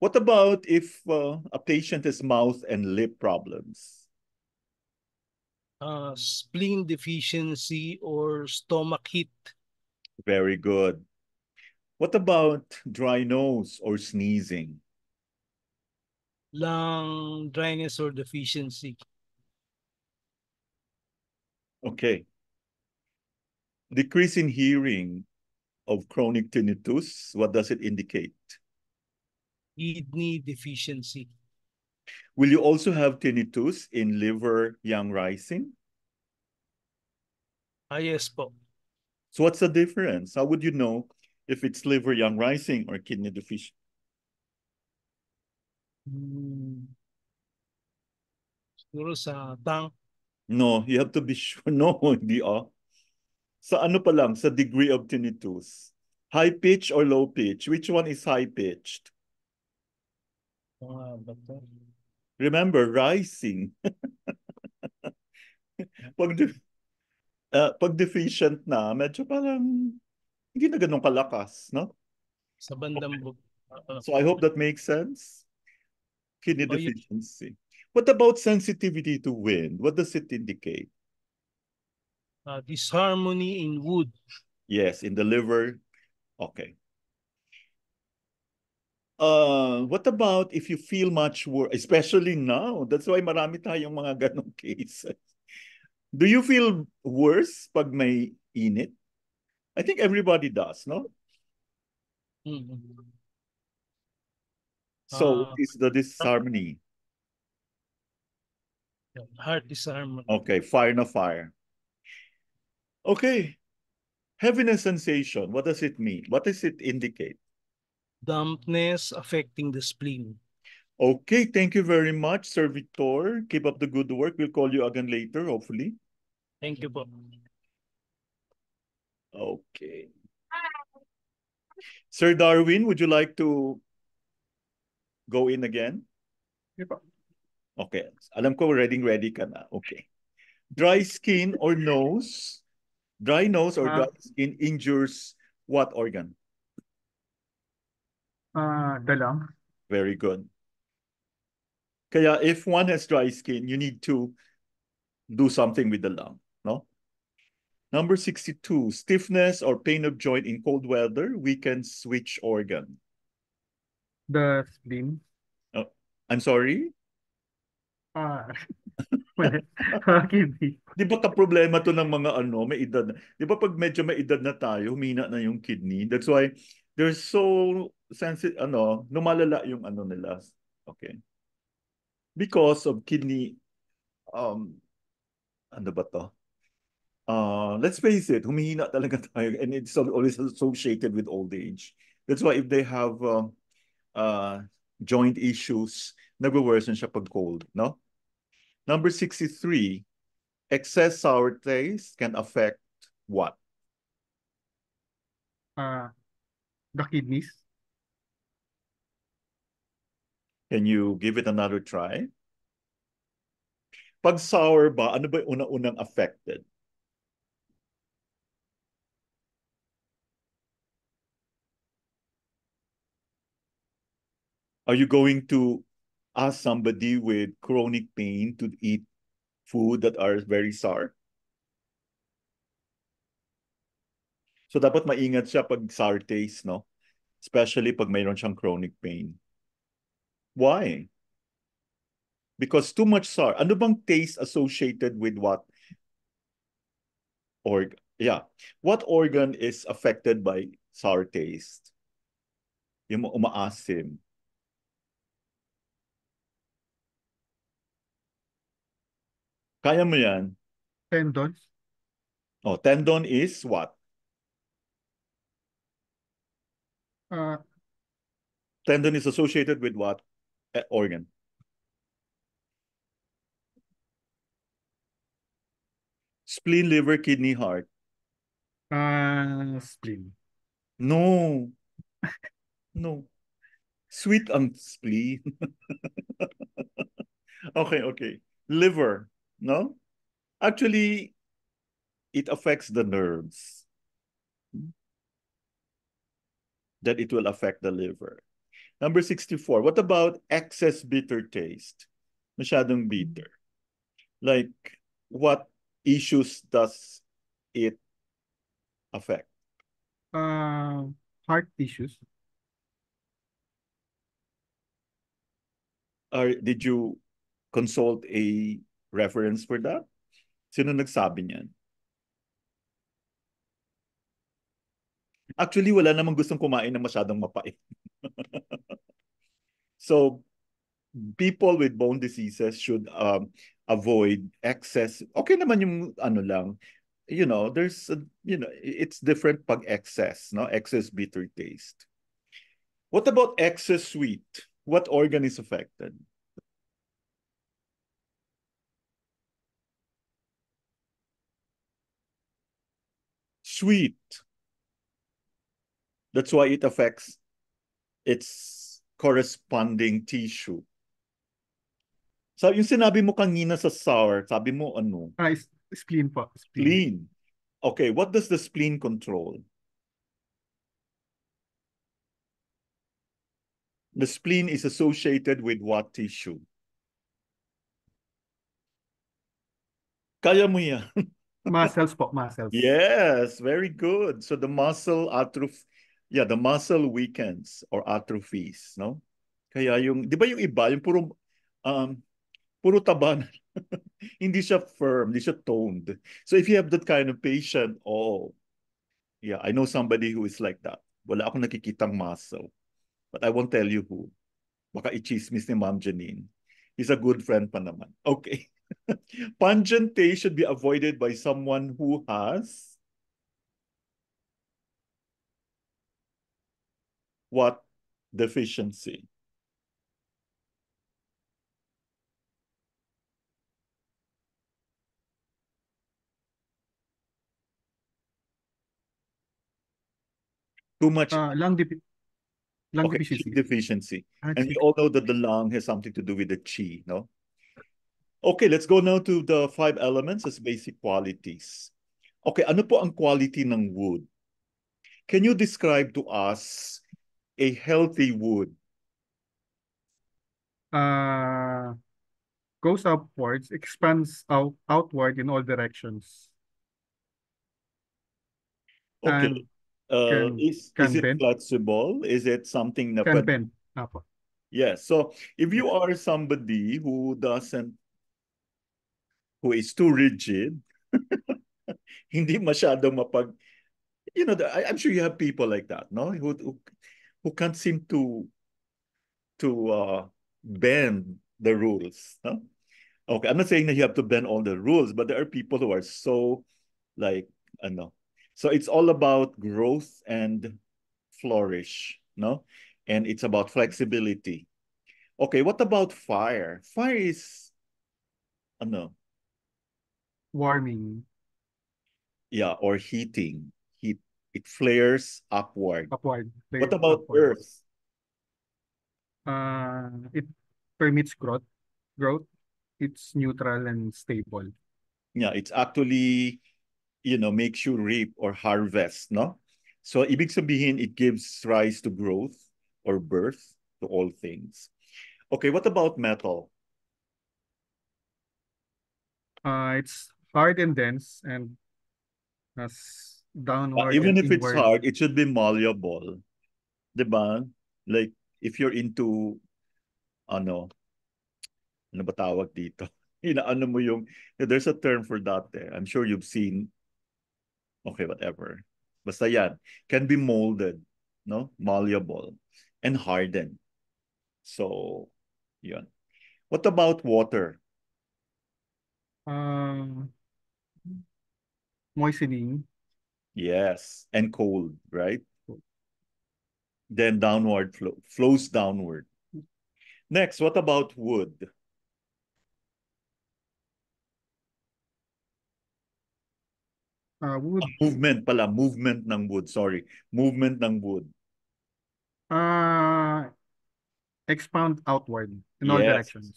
What about if uh, a patient has mouth and lip problems? Uh, spleen deficiency or stomach heat. Very good. What about dry nose or sneezing? Lung dryness or deficiency. Okay. Decrease in hearing of chronic tinnitus, what does it indicate? kidney deficiency. Will you also have tinnitus in liver young rising? Ah, yes po. So what's the difference? How would you know if it's liver young rising or kidney deficiency? Hmm. Siguro sa tang. No, you have to be sure. No, hindi ah. Sa ano pa lang, sa degree of tinnitus. High pitch or low pitch? Which one is high pitched? Remember, rising. pag, de- uh, pag deficient na, medyo parang hindi na ganun kalakas, no? Sa bandang okay. so I hope that makes sense. Kidney deficiency. What about sensitivity to wind? What does it indicate? Uh, disharmony in wood. Yes, in the liver. Okay. Uh, what about if you feel much worse, especially now? That's why marami tayong mga ganong cases. Do you feel worse pag may init? I think everybody does, no? Mm-hmm. So uh, is the disharmony. Heart disharmony. Okay, fire na fire. Okay. Heaviness sensation, what does it mean? What does it indicate? dampness affecting the spleen. Okay, thank you very much, Sir Victor. Keep up the good work. We'll call you again later, hopefully. Thank you, Bob. Okay. Sir Darwin, would you like to go in again? Okay. Alam ko ready ready ka na. Okay. Dry skin or nose? Dry nose or ah. dry skin injures what organ? Uh, dalang. Very good. Kaya if one has dry skin, you need to do something with the lung. No? Number 62, stiffness or pain of joint in cold weather weakens which organ? The spleen. Oh, I'm sorry? Ah, well, kidney. Di ba ka-problema to ng mga ano, may edad na. Di ba pag medyo may edad na tayo, humina na yung kidney. That's why there's so sense ano, lumalala yung ano nila. Okay. Because of kidney um ano ba to? Uh, let's face it, humihina talaga tayo and it's always associated with old age. That's why if they have uh, uh, joint issues, nagwo-worsen siya pag cold, no? Number 63, excess sour taste can affect what? Uh, the kidneys. and you give it another try? Pag sour ba, ano ba yung una-unang affected? Are you going to ask somebody with chronic pain to eat food that are very sour? So dapat maingat siya pag sour taste, no? Especially pag mayroon siyang chronic pain. Why? Because too much sour. Ano bang taste associated with what Or, Yeah. What organ is affected by sour taste? Yung umaasim. Kaya mo yan? Tendon. Oh, tendon is what? Uh, tendon is associated with what? At Oregon spleen, liver, kidney, heart? Uh, spleen. No. no. Sweet on spleen. okay, okay. Liver, no? Actually, it affects the nerves. That it will affect the liver. Number 64, what about excess bitter taste? Masyadong mm. bitter. Like, what issues does it affect? Uh, heart issues. Or did you consult a reference for that? Sino nagsabi niyan? Actually, wala namang gustong kumain ng masyadong mapait. So people with bone diseases should um, avoid excess. Okay naman yung ano lang, you know, there's, a, you know, it's different pag excess, no? Excess bitter taste. What about excess sweet? What organ is affected? Sweet. That's why it affects its corresponding tissue. So yung sinabi mo kanina sa sour. sabi mo ano? Ah, spleen po. Spleen. spleen. Okay, what does the spleen control? The spleen is associated with what tissue? Kaya mo yan. muscles po, muscles. Yes, very good. So the muscle atrophy, Yeah, the muscle weakens or atrophies, no? Kaya yung, di ba yung iba, yung puro, um, puro taba na. hindi siya firm, hindi siya toned. So if you have that kind of patient, oh, yeah, I know somebody who is like that. Wala akong nakikitang muscle. But I won't tell you who. Baka i-chismis ni Ma'am Janine. He's a good friend pa naman. Okay. Pungent taste should be avoided by someone who has what deficiency? Too much uh, lung, de lung okay, deficiency. deficiency. And we all know that the lung has something to do with the chi, no? Okay, let's go now to the five elements as basic qualities. Okay, ano po ang quality ng wood? Can you describe to us a healthy wood? Uh, goes upwards, expands out outward in all directions. Okay. And uh, can, is can is it flexible? Is it something that can bend? Yes. So if you are somebody who doesn't, who is too rigid, hindi masyado mapag, you know, I, am sure you have people like that, no? Who, who who can't seem to to uh, bend the rules. Huh? Okay, I'm not saying that you have to bend all the rules, but there are people who are so like I know. So it's all about growth and flourish, no? And it's about flexibility. Okay, what about fire? Fire is know. Warming. Yeah, or heating. It flares upward. Upward. what about upward. Earth? Uh, it permits growth. Growth. It's neutral and stable. Yeah, it's actually, you know, makes you reap or harvest, no? So ibig sabihin, it gives rise to growth or birth to all things. Okay, what about metal? Uh, it's hard and dense and has uh, downward. Uh, even if inward. it's hard, it should be malleable. 'Di ba? Like if you're into ano ano ba tawag dito? Inaano mo yung there's a term for that there. Eh. I'm sure you've seen okay whatever. Basta yan. Can be molded, no? Malleable and hardened. So, yun. What about water? Um, moistening. Yes, and cold, right? Then downward flow flows downward. Next, what about wood? Uh, wood. Ah, movement pala, movement ng wood, sorry. Movement ng wood. Uh, expand outward in all directions.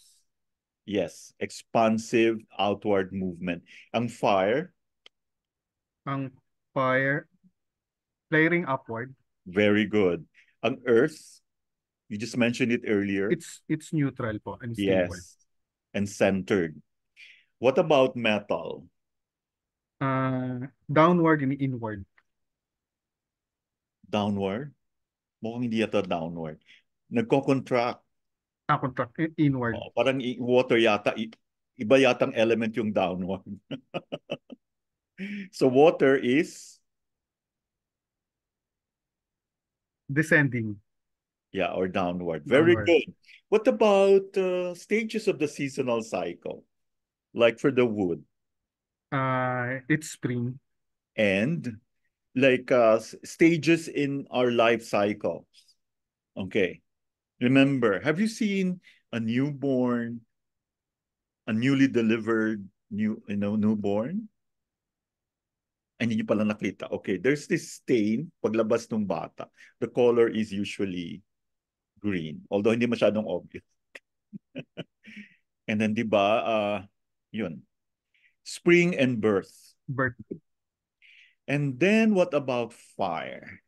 Yes, expansive outward movement. Ang fire? Ang fire, flaring upward. Very good. on Earth, you just mentioned it earlier. It's it's neutral po and stable. Yes, and centered. What about metal? Uh, downward and inward. Downward? Mukhang hindi yata downward. Nagko-contract. Ah, contract. Inward. Oh, parang water yata. Iba yatang element yung downward. so water is descending. Yeah, or downward. Very downward. good. What about uh, stages of the seasonal cycle? Like for the wood? Uh, it's spring. And like uh, stages in our life cycle. Okay. Remember, have you seen a newborn, a newly delivered new you know newborn? and yun pala nakita, okay, there's this stain paglabas ng bata. The color is usually green, although hindi masyadong obvious. and then, di ba, uh, yun, spring and birth. Birth. And then what about fire?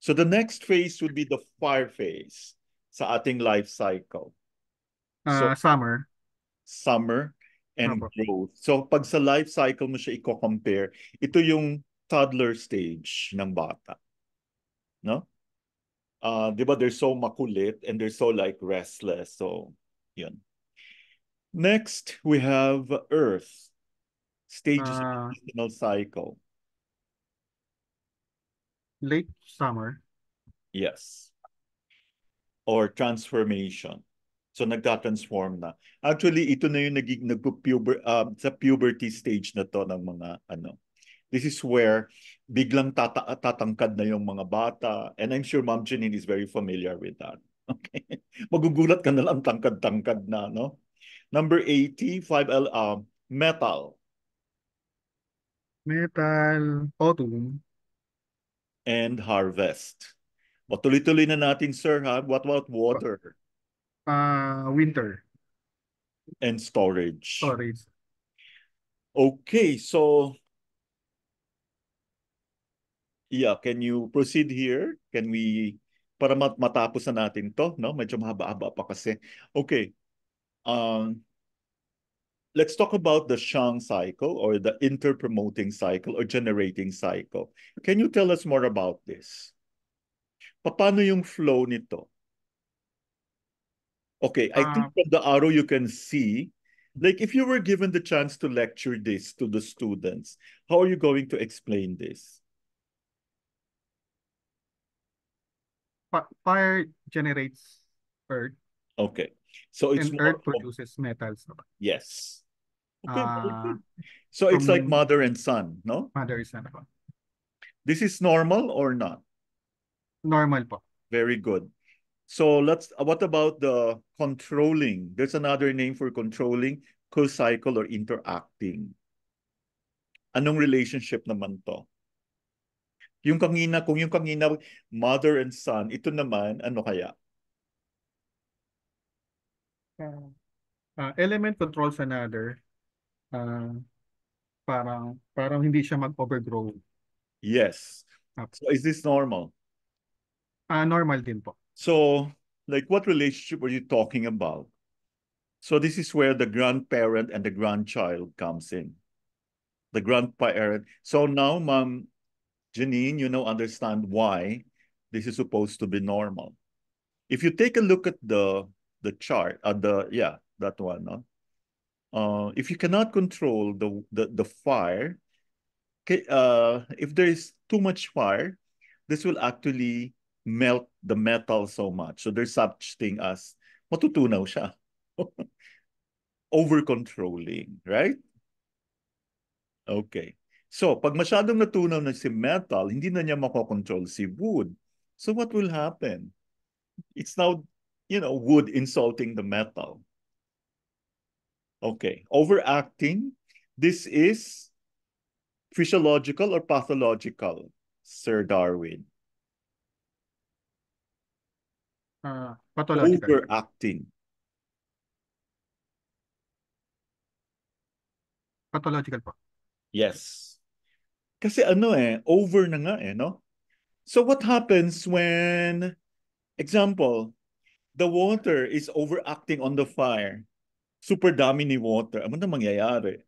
So the next phase would be the fire phase sa ating life cycle. Uh, so, summer. Summer and Proper. growth. So pag sa life cycle mo siya i-compare, ito yung toddler stage ng bata. No? Uh, 'di ba they're so makulit and they're so like restless. So, 'yun. Next, we have earth. Stages uh, of seasonal ah. cycle. Late summer. Yes. Or transformation. So nagta-transform na. Actually, ito na yung naging nagpo-puber uh, ah, sa puberty stage na to ng mga ano. This is where biglang tata- tatangkad na yung mga bata and I'm sure Ma'am Janine is very familiar with that. Okay. Magugulat ka na lang tangkad-tangkad na, no? Number 80, 5L, uh, metal. Metal, autumn. And harvest. O tuloy-tuloy na natin, sir, ha? What about water? uh, winter. And storage. Storage. Okay, so yeah, can you proceed here? Can we para mat matapos na natin 'to, no? Medyo mahaba-haba pa kasi. Okay. Um let's talk about the Shang cycle or the interpromoting cycle or generating cycle. Can you tell us more about this? Paano yung flow nito? Okay, I um, think from the arrow you can see, like if you were given the chance to lecture this to the students, how are you going to explain this? Fire generates earth. Okay, so it's and earth produces metals. Yes. Okay. Uh, so it's like mother and son, no? Mother and son. This is normal or not? Normal po. Very good. So let's. Uh, what about the controlling? There's another name for controlling, co-cycle or interacting. Anong relationship naman to? Yung kangina, kung yung kangina, mother and son, ito naman, ano kaya? Uh, uh, element controls another. Uh, parang, parang hindi siya mag-overgrow. Yes. Okay. Ah. So is this normal? Uh, normal din po. So, like, what relationship are you talking about? So, this is where the grandparent and the grandchild comes in. The grandparent. So, now, Mom Janine, you now understand why this is supposed to be normal. If you take a look at the the chart, at uh, the yeah, that one, no? Uh, if you cannot control the the, the fire, uh, if there is too much fire, this will actually melt the metal so much. So there's such thing as matutunaw siya. Over-controlling, right? Okay. So, pag masyadong natunaw na si metal, hindi na niya makokontrol si wood. So what will happen? It's now, you know, wood insulting the metal. Okay. Overacting. This is physiological or pathological, Sir Darwin. pathological. overacting. Pathological po. Yes. Kasi ano eh, over na nga eh, no? So what happens when, example, the water is overacting on the fire? Super dami ni water. Ano na mangyayari?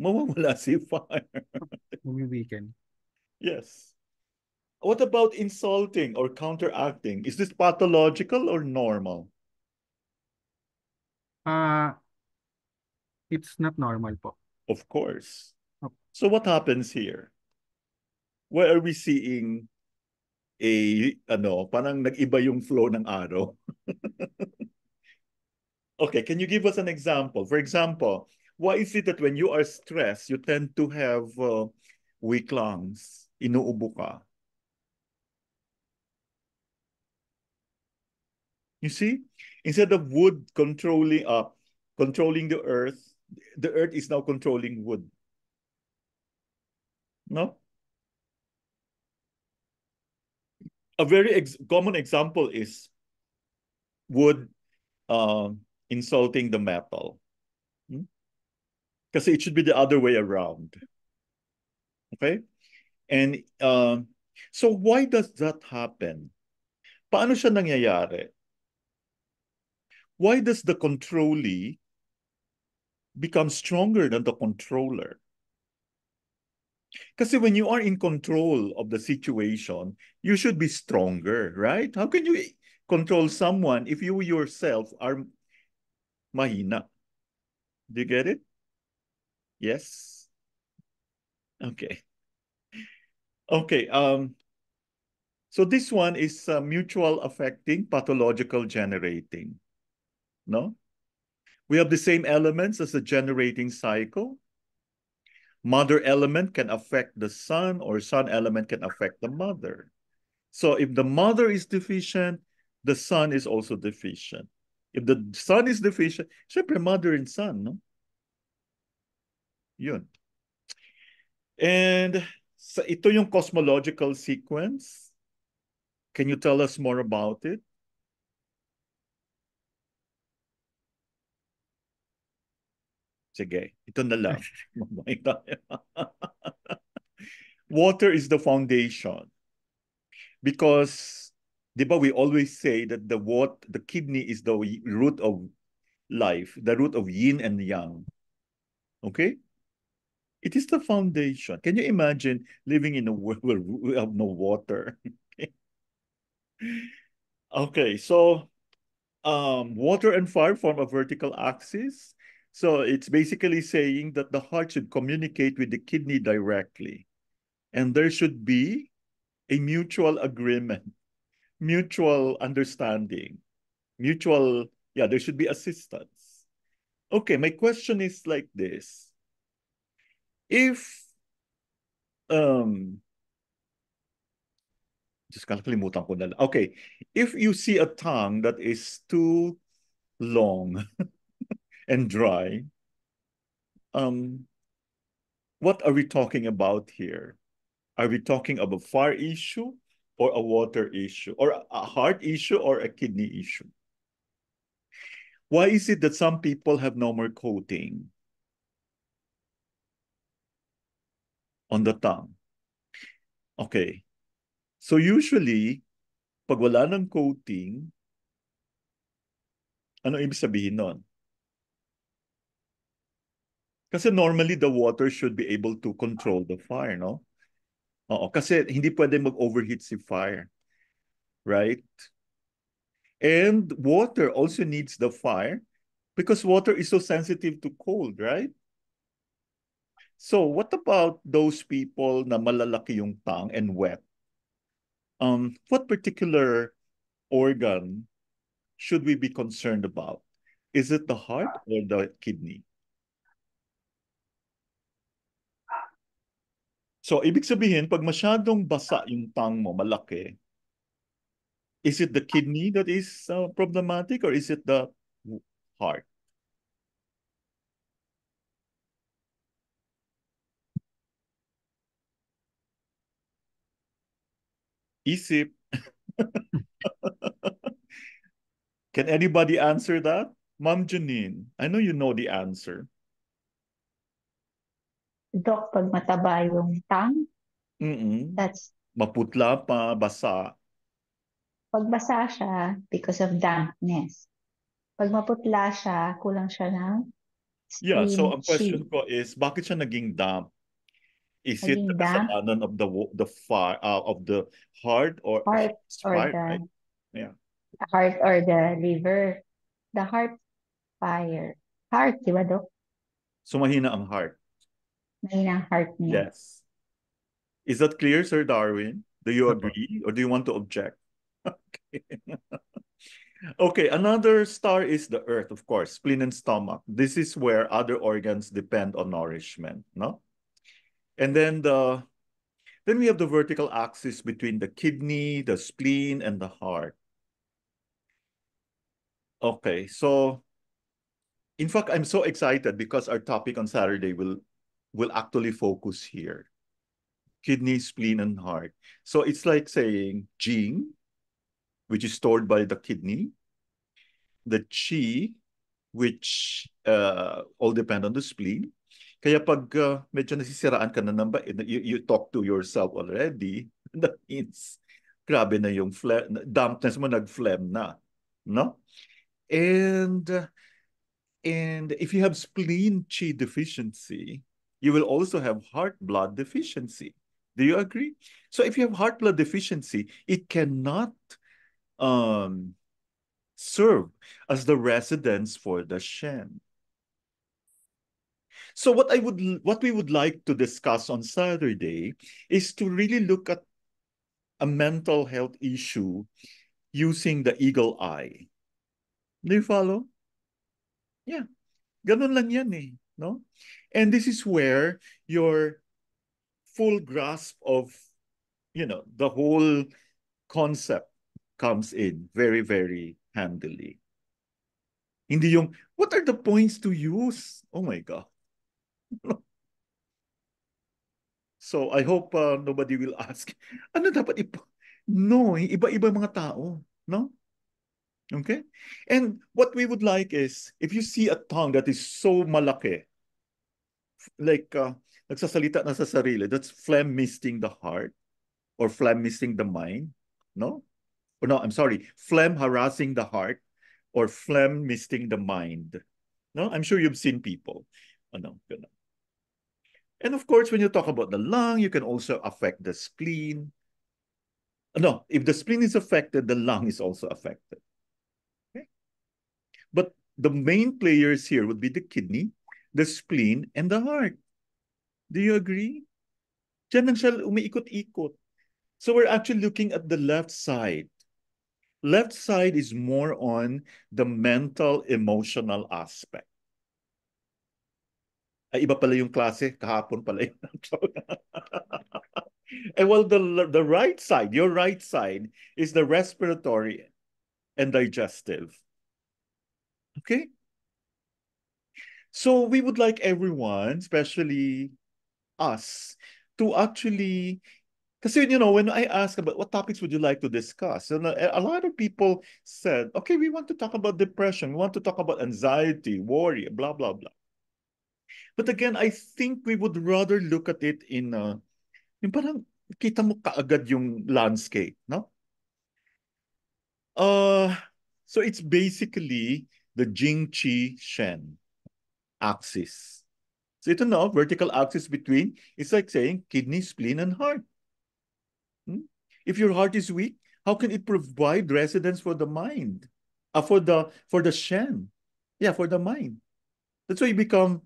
Mawawala si fire. Mawi-weaken. yes. What about insulting or counteracting? Is this pathological or normal? Uh, it's not normal po. Of course. Okay. Oh. So what happens here? Where are we seeing a, ano, parang nag-iba yung flow ng araw? okay, can you give us an example? For example, why is it that when you are stressed, you tend to have uh, weak lungs, inuubo ka? You see, instead of wood controlling uh, controlling the earth, the earth is now controlling wood. No? A very ex common example is wood uh, insulting the metal. Because hmm? it should be the other way around. Okay? And uh, so why does that happen? Paano siya nangyayari? why does the controlee become stronger than the controller? Because when you are in control of the situation, you should be stronger, right? How can you control someone if you yourself are mahina? Do you get it? Yes? Okay. Okay. Um, so this one is uh, mutual affecting pathological generating no? We have the same elements as the generating cycle. Mother element can affect the son or son element can affect the mother. So if the mother is deficient, the son is also deficient. If the son is deficient, syempre mother and son, no? Yun. And so ito yung cosmological sequence. Can you tell us more about it? Sige, ito na lang. Water is the foundation. Because, di ba we always say that the what the kidney is the root of life, the root of yin and yang. Okay? It is the foundation. Can you imagine living in a world where we have no water? okay, so um, water and fire form a vertical axis. So it's basically saying that the heart should communicate with the kidney directly. And there should be a mutual agreement, mutual understanding, mutual, yeah, there should be assistance. Okay, my question is like this. If um just Okay, if you see a tongue that is too long and dry. Um, what are we talking about here? Are we talking about a fire issue or a water issue or a heart issue or a kidney issue? Why is it that some people have no more coating on the tongue? Okay. So usually, pag wala ng coating, ano ibig sabihin nun? Kasi normally the water should be able to control the fire, no? Oo, kasi hindi pwede mag-overheat si fire. Right? And water also needs the fire because water is so sensitive to cold, right? So what about those people na malalaki yung tongue and wet? Um, what particular organ should we be concerned about? Is it the heart or the kidney? So, ibig sabihin, pag masyadong basa yung tang mo, malaki, is it the kidney that is uh, problematic or is it the heart? Isip. Can anybody answer that? Ma'am Janine, I know you know the answer. Dok, pag mataba yung tongue, Mm-mm. that's Maputla pa, basa. pag basa siya because of dampness. Pag maputla siya, kulang siya ng Yeah, so ang question ko is, bakit siya naging damp? Is it the damp? kasalanan of the the fire uh, of the heart or Heart or fire, the right? Yeah. heart or the liver. The heart fire. Heart, di ba, Dok? So ang heart. Yes. Is that clear, Sir Darwin? Do you agree or do you want to object? okay. okay, another star is the earth, of course, spleen and stomach. This is where other organs depend on nourishment, no? And then the then we have the vertical axis between the kidney, the spleen, and the heart. Okay, so in fact, I'm so excited because our topic on Saturday will will actually focus here. Kidney, spleen, and heart. So it's like saying gene, which is stored by the kidney, the chi, which uh, all depend on the spleen. Kaya pag uh, medyo nasisiraan ka na ng eh, you, you talk to yourself already, that means grabe na yung phlegm, dampness mo nag na. No? And, and if you have spleen chi deficiency, you will also have heart blood deficiency. Do you agree? So if you have heart blood deficiency, it cannot um, serve as the residence for the Shen. So what I would what we would like to discuss on Saturday is to really look at a mental health issue using the eagle eye. Do you follow? Yeah. Ganun lang yan eh. No? And this is where your full grasp of, you know, the whole concept comes in very, very handily. Hindi yung, what are the points to use? Oh my God. so I hope uh, nobody will ask, ano dapat ipa? No, iba-iba mga tao. No? Okay? And what we would like is, if you see a tongue that is so malaki, like uh, nagsasalita na sa sarili, that's phlegm misting the heart or phlegm misting the mind, no? Or no, I'm sorry, phlegm harassing the heart or phlegm misting the mind. No, I'm sure you've seen people. Ano, know. And of course, when you talk about the lung, you can also affect the spleen. No, if the spleen is affected, the lung is also affected. Okay? But the main players here would be the kidney, the spleen, and the heart. Do you agree? Diyan lang siya umiikot-ikot. So we're actually looking at the left side. Left side is more on the mental, emotional aspect. Ay, iba pala yung klase, kahapon pala yun. and eh, well, the, the right side, your right side, is the respiratory and digestive. Okay? So we would like everyone, especially us, to actually because you know when I ask about what topics would you like to discuss, and a, a lot of people said, "Okay, we want to talk about depression, we want to talk about anxiety, worry, blah blah blah." But again, I think we would rather look at it in a, yung parang kita mo kaagad yung landscape, no? Uh, so it's basically the Jing Chi Shen axis. So ito no, vertical axis between, it's like saying kidney, spleen, and heart. Hmm? If your heart is weak, how can it provide residence for the mind? Uh, for the for the shen. Yeah, for the mind. That's why you become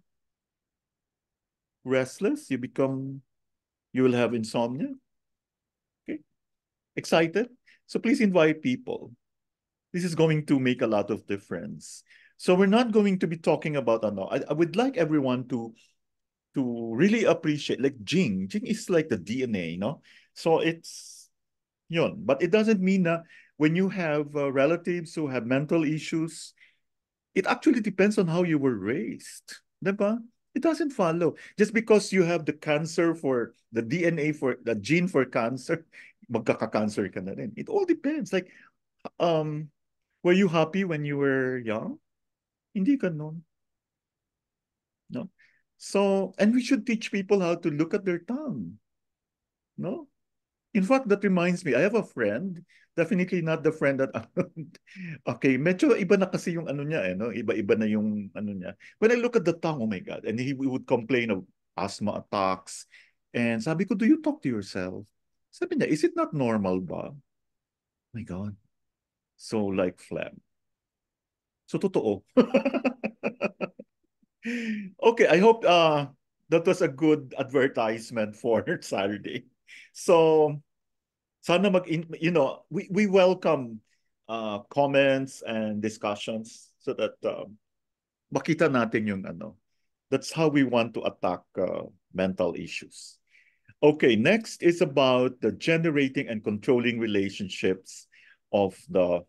restless, you become, you will have insomnia. Okay. Excited? So please invite people. This is going to make a lot of difference. So we're not going to be talking about ano. I, I would like everyone to to really appreciate like Jing. Jing is like the DNA, you know. So it's yun. But it doesn't mean that when you have uh, relatives who have mental issues, it actually depends on how you were raised, diba? It doesn't follow. Just because you have the cancer for the DNA for the gene for cancer, cancer ka na rin. It all depends. Like, um, were you happy when you were young? Hindi ganun. No? So, and we should teach people how to look at their tongue. No? In fact, that reminds me, I have a friend, definitely not the friend that, okay, medyo iba na kasi yung ano niya eh, no? Iba-iba na yung ano niya. When I look at the tongue, oh my God, and he would complain of asthma attacks. And sabi ko, do you talk to yourself? Sabi niya, is it not normal ba? Oh my God. So like phlegm. So totoo. okay, I hope uh, that was a good advertisement for Saturday. So sana mag you know, we we welcome uh, comments and discussions so that um, makita natin yung ano. That's how we want to attack uh, mental issues. Okay, next is about the generating and controlling relationships of the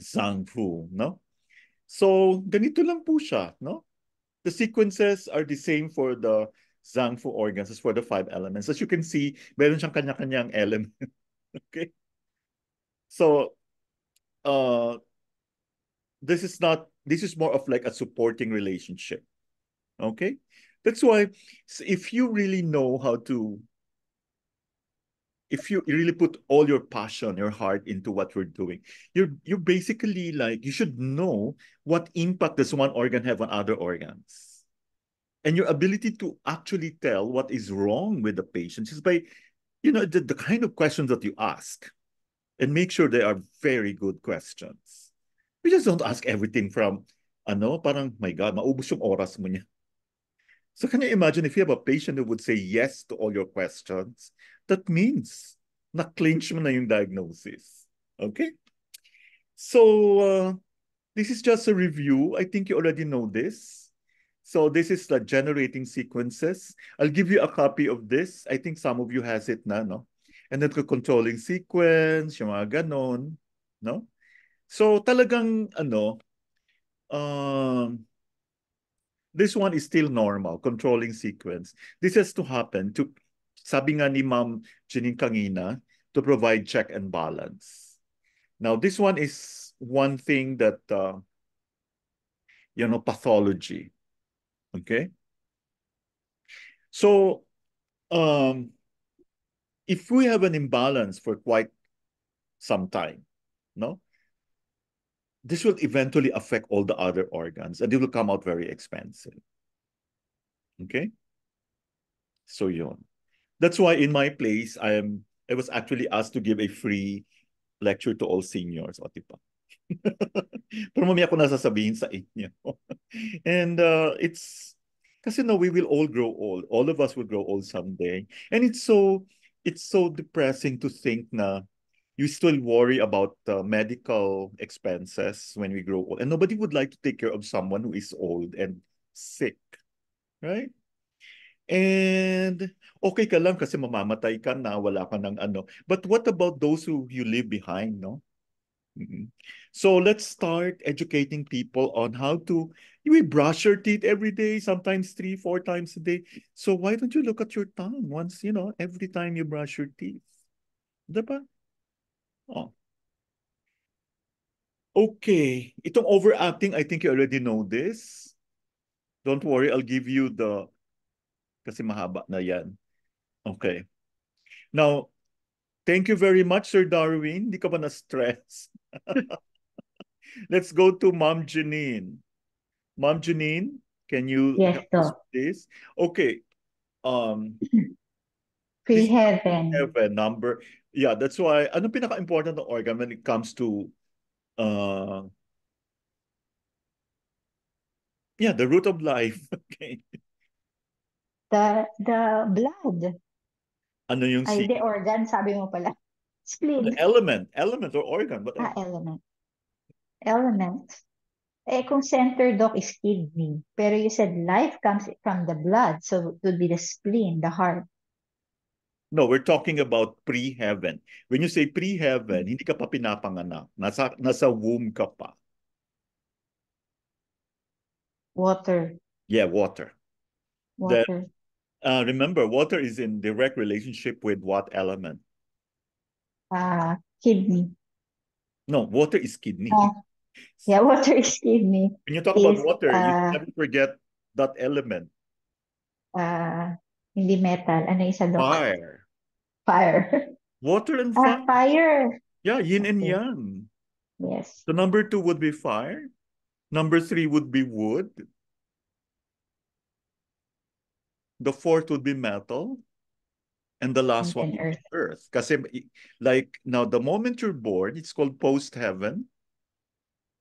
Zangfu, no? So, ganito lang po siya, no? The sequences are the same for the Zangfu organs as for the five elements. As you can see, meron siyang kanya-kanyang element. okay? So, uh, this is not, this is more of like a supporting relationship. Okay? That's why if you really know how to if you really put all your passion, your heart into what we're doing, you're you're basically like you should know what impact does one organ have on other organs. And your ability to actually tell what is wrong with the patient is by, you know, the, the kind of questions that you ask. And make sure they are very good questions. We just don't ask everything from, ano, parang, my God, maubos yung oras mo niya. So can you imagine if you have a patient who would say yes to all your questions, that means na-clinch mo na yung diagnosis. Okay? So, uh, this is just a review. I think you already know this. So this is the generating sequences. I'll give you a copy of this. I think some of you has it na, no? And then the controlling sequence, yung mga ganon, no? So talagang, ano, um, this one is still normal, controlling sequence. This has to happen to Sabi nga ni Ma'am Janine Kangina, to provide check and balance. Now, this one is one thing that, uh, you know, pathology. Okay? So, um, if we have an imbalance for quite some time, no? This will eventually affect all the other organs and it will come out very expensive. Okay? So, yun that's why in my place I am I was actually asked to give a free lecture to all seniors o diba pero mamaya ko nasasabihin sa inyo and uh, it's kasi no we will all grow old all of us will grow old someday and it's so it's so depressing to think na you still worry about uh, medical expenses when we grow old and nobody would like to take care of someone who is old and sick right And okay ka lang kasi mamamatay ka na, wala ka ng ano. But what about those who you leave behind, no? So let's start educating people on how to we brush your teeth every day, sometimes three, four times a day. So why don't you look at your tongue once, you know, every time you brush your teeth? Diba? Oh. Okay. Itong overacting, I think you already know this. Don't worry, I'll give you the kasi mahaba na yan. Okay. Now, thank you very much, Sir Darwin. Hindi ka ba na-stress? Let's go to Ma'am Janine. Ma'am Janine, can you yes, help please? Okay. Um, Free heaven. Heaven number. Yeah, that's why, ano pinaka-important ng organ when it comes to uh, yeah, the root of life. okay the the blood. Ano yung Ay, the organ, sabi mo pala. Spleen. The element, element or organ. But ah, element. Element. Eh, kung center, doc, is kidney. Pero you said life comes from the blood. So it would be the spleen, the heart. No, we're talking about pre-heaven. When you say pre-heaven, hindi ka pa pinapanganak. Nasa, nasa womb ka pa. Water. Yeah, water. Water. The, Uh, remember, water is in direct relationship with what element? Uh, kidney. No, water is kidney. Uh, yeah, water is kidney. When you talk is, about water, uh, you never forget that element. Uh, hindi metal. Ano isa doon? Fire. Fire. Water and ah, fire. Uh, fire. Yeah, yin and yang. Yes. The so number two would be fire. Number three would be wood. the fourth would be metal, and the last and one earth. earth. Kasi like now the moment you're born, it's called post heaven.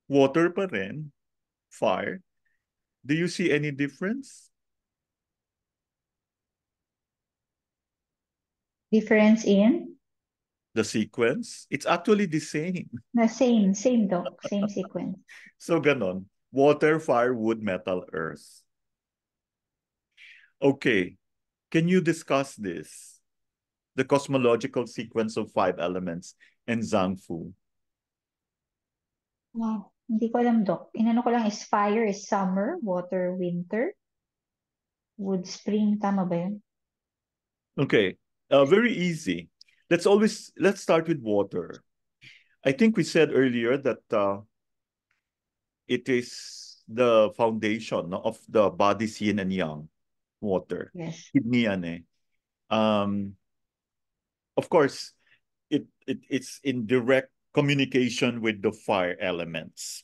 Water pa rin, fire. Do you see any difference? Difference in? The sequence. It's actually the same. The same, same doc, same sequence. so ganon. Water, fire, wood, metal, earth. Okay, can you discuss this? The cosmological sequence of five elements and Zhang Fu. Wow, hindi ko alam, Doc. Inano ko lang is fire is summer, water, winter, wood, spring. Tama ba yun? Okay, uh, very easy. Let's always, let's start with water. I think we said earlier that uh, it is the foundation of the body yin and yang water. Yes. Kidney yan eh. Um, of course, it, it it's in direct communication with the fire elements.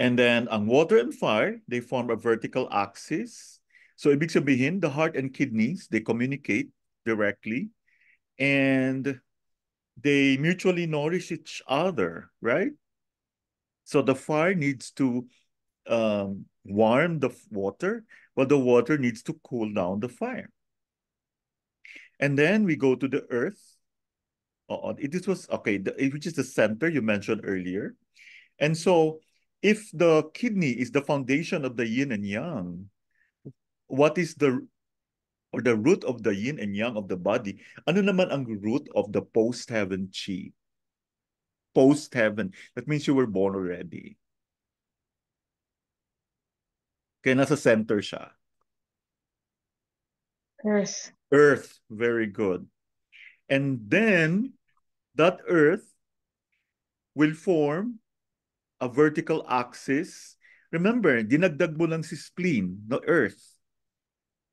And then ang water and fire, they form a vertical axis. So ibig sabihin, the heart and kidneys, they communicate directly and they mutually nourish each other, right? So the fire needs to um, warm the water but the water needs to cool down the fire. And then we go to the earth. Uh, this was, okay, the, which is the center you mentioned earlier. And so if the kidney is the foundation of the yin and yang, what is the or the root of the yin and yang of the body, ano naman ang root of the post-heaven chi? Post-heaven. That means you were born already. Kaya nasa center siya. Earth. Earth. Very good. And then, that Earth will form a vertical axis. Remember, dinagdag mo lang si spleen, no Earth.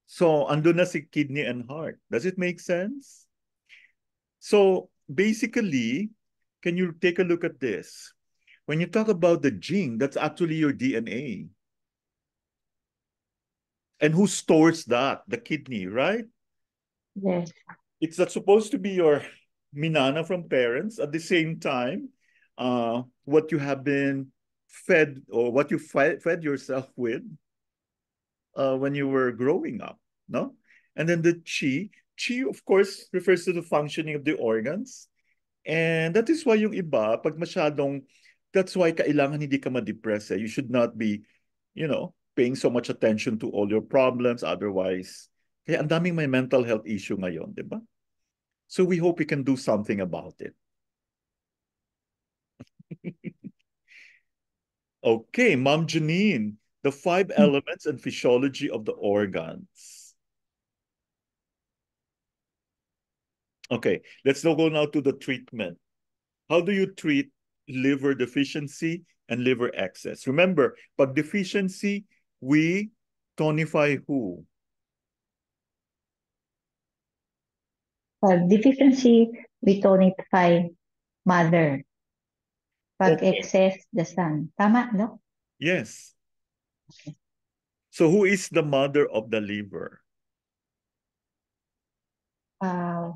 So, ando na si kidney and heart. Does it make sense? So, basically, can you take a look at this? When you talk about the gene, that's actually your DNA. And who stores that? The kidney, right? Yes. It's not supposed to be your minana from parents. At the same time, uh, what you have been fed or what you fed, fed yourself with uh, when you were growing up, no? And then the chi, chi of course refers to the functioning of the organs. And that is why yung iba, pag masyadong, that's why kailangan hindi ka ma-depress eh. You should not be, you know, paying so much attention to all your problems. Otherwise, kaya ang daming may mental health issue ngayon, di ba? So we hope we can do something about it. okay, Mom Janine, the five hmm. elements and physiology of the organs. Okay, let's now go now to the treatment. How do you treat liver deficiency and liver excess? Remember, but deficiency, we tonify who? For deficiency, we tonify mother. Pag okay. excess, the son. Tama, no? Yes. Okay. So who is the mother of the liver? Uh,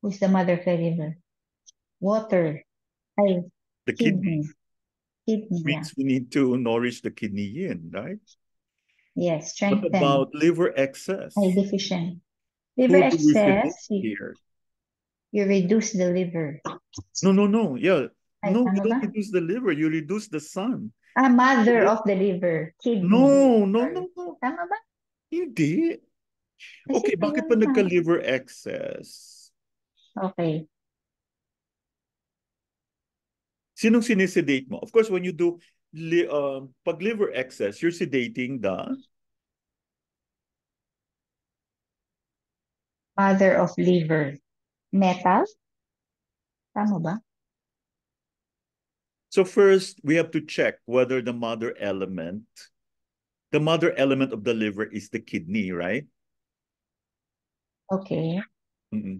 who's the mother of the liver? Water. Ay, the Kidney, means yeah. we need to nourish the kidney yin, right? Yes, What about liver excess? High oh, deficient. Liver excess. You, you reduce the liver. No, no, no. Yeah. no, you don't ba? reduce the liver. You reduce the sun. A ah, mother of the liver. Kidney. No, no, no, no. ba? Hindi. okay, bakit pa nagka-liver excess? Okay. Sinong sinisedate mo? Of course, when you do li, uh, um, pag liver excess, you're sedating the mother of liver. Metal? Tama ba? So first, we have to check whether the mother element, the mother element of the liver is the kidney, right? Okay. Mm -mm.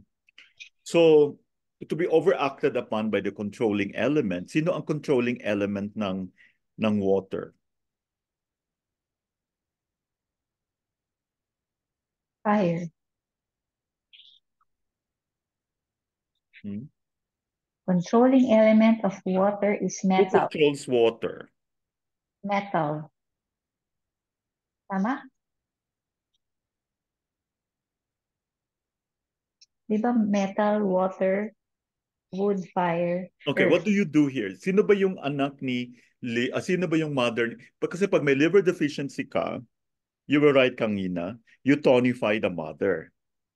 So to be overacted upon by the controlling element. Sino ang controlling element ng ng water? Fire. Hmm? Controlling element of water is metal. Who controls water? Metal. Tama? Di metal, water, wood fire. Okay, earth. what do you do here? Sino ba yung anak ni Li, uh, sino ba yung mother? Kasi pag may liver deficiency ka, you were right kangina, you tonify the mother.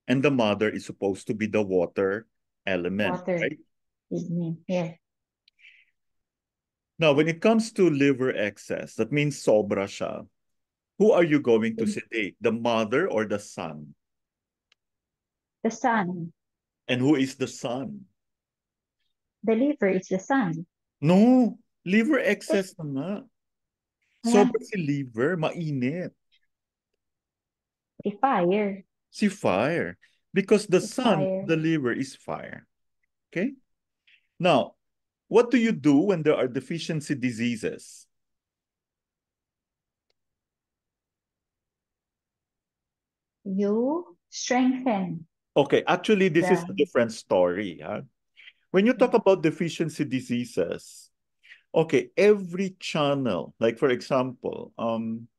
And the mother is supposed to be the water element, water. right? Mm-hmm. Yeah. Now, when it comes to liver excess, that means sobra siya. Who are you going to mm-hmm. sedate? The mother or the son? The son. And who is the son? the liver is the sun. No, liver excess na nga. Sobra si liver, mainit. Si fire. Si fire. Because the si sun, fire. the liver is fire. Okay? Now, what do you do when there are deficiency diseases? You strengthen. Okay, actually, this the... is a different story. Huh? When you talk about deficiency diseases, okay, every channel, like for example, um,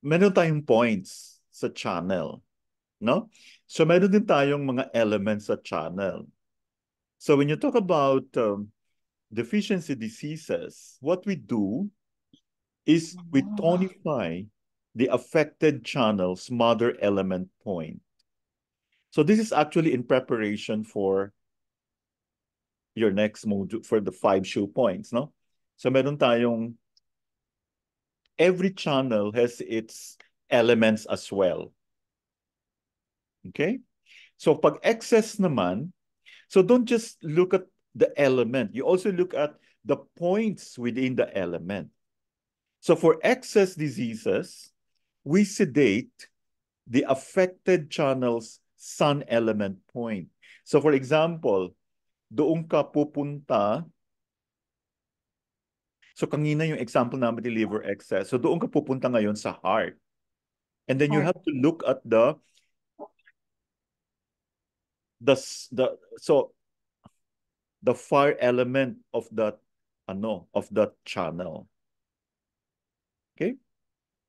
meron tayong points sa channel, no? So meron din tayong mga elements sa channel. So when you talk about um, deficiency diseases, what we do is we ah. tonify the affected channel's mother element point. So this is actually in preparation for your next module for the five show points, no? So meron tayong every channel has its elements as well. Okay? So pag excess naman, so don't just look at the element. You also look at the points within the element. So for excess diseases, we sedate the affected channel's sun element point. So for example, doon ka pupunta So kanina yung example namin ni liver excess. So doon ka pupunta ngayon sa heart. And then you have to look at the the the so the fire element of that ano of that channel. Okay?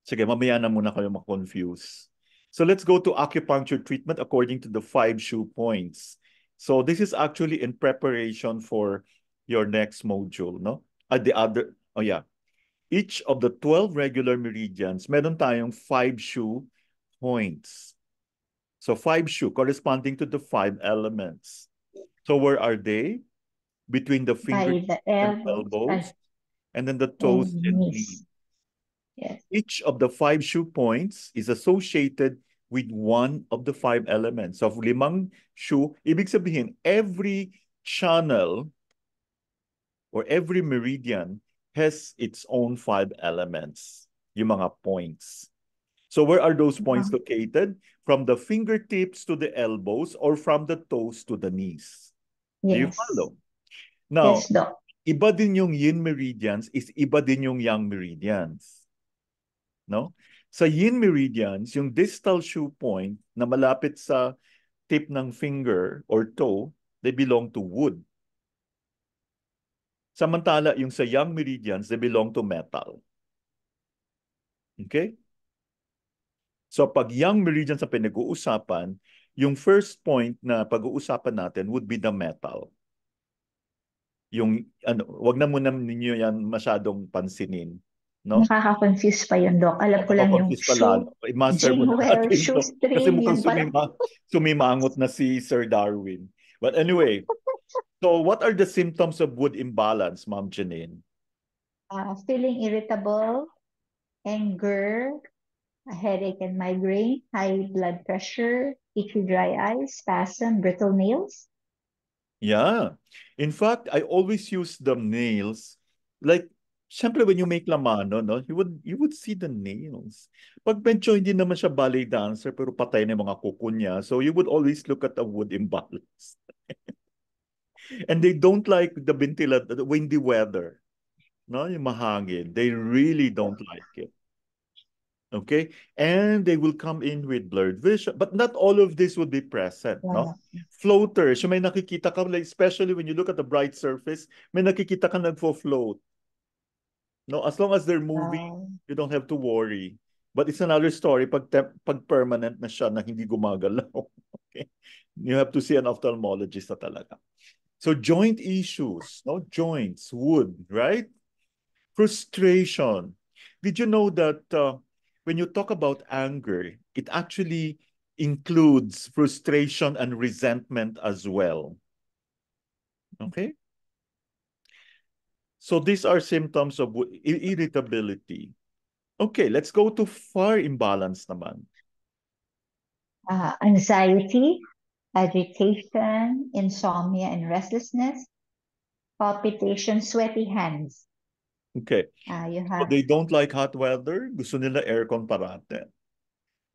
Sige, mamaya na muna kayo ma-confuse. So let's go to acupuncture treatment according to the five shoe points. So this is actually in preparation for your next module, no? At the other, oh yeah. Each of the 12 regular meridians, meron tayong five shoe points. So five shoe corresponding to the five elements. So where are they? Between the fingers the and elbows, and then the toes and knees. Each of the five shoe points is associated with one of the five elements. So, limang shoe, ibig sabihin, every channel or every meridian has its own five elements, yung mga points. So where are those uh-huh. points yeah. located? From the fingertips to the elbows or from the toes to the knees. Yes. Do you follow? Now, yes, no. iba din yung yin meridians is iba din yung yang meridians no? Sa yin meridians, yung distal shoe point na malapit sa tip ng finger or toe, they belong to wood. Samantala, yung sa yang meridians, they belong to metal. Okay? So pag yang meridians sa pinag-uusapan, yung first point na pag-uusapan natin would be the metal. Yung ano, wag na muna ninyo yan masyadong pansinin No? Nakaka-confuse pa yun, Doc. Alam ko lang yung shoe. Pala. I-master mo na natin shoes Kasi mukhang sumima, sumimangot na si Sir Darwin. But anyway, so what are the symptoms of wood imbalance, Ma'am Janine? Uh, feeling irritable, anger, a headache and migraine, high blood pressure, itchy dry eyes, spasm, brittle nails. Yeah. In fact, I always use the nails like Siyempre, when you make Lamano, no, you would, you would see the nails. Pag Bencho, hindi naman siya ballet dancer, pero patay na yung mga kuko niya. So you would always look at a wood imbalance. And they don't like the bintila, the windy weather. No, yung mahangin. They really don't like it. Okay? And they will come in with blurred vision. But not all of this would be present. Yeah. No? Floaters, yung may nakikita ka, like, especially when you look at the bright surface, may nakikita ka nagfo-float No, as long as they're moving, uh, you don't have to worry. But it's another story pag, temp- pag permanent na siya na hindi gumagalaw. okay? You have to see an ophthalmologist na talaga. So joint issues, no joints, wood, right? Frustration. Did you know that uh, when you talk about anger, it actually includes frustration and resentment as well. Okay? So these are symptoms of irritability. Okay, let's go to far imbalance naman. Uh, anxiety, agitation, insomnia and restlessness, palpitation, sweaty hands. Okay. Uh, you have... So they don't like hot weather. Gusto nila aircon parate.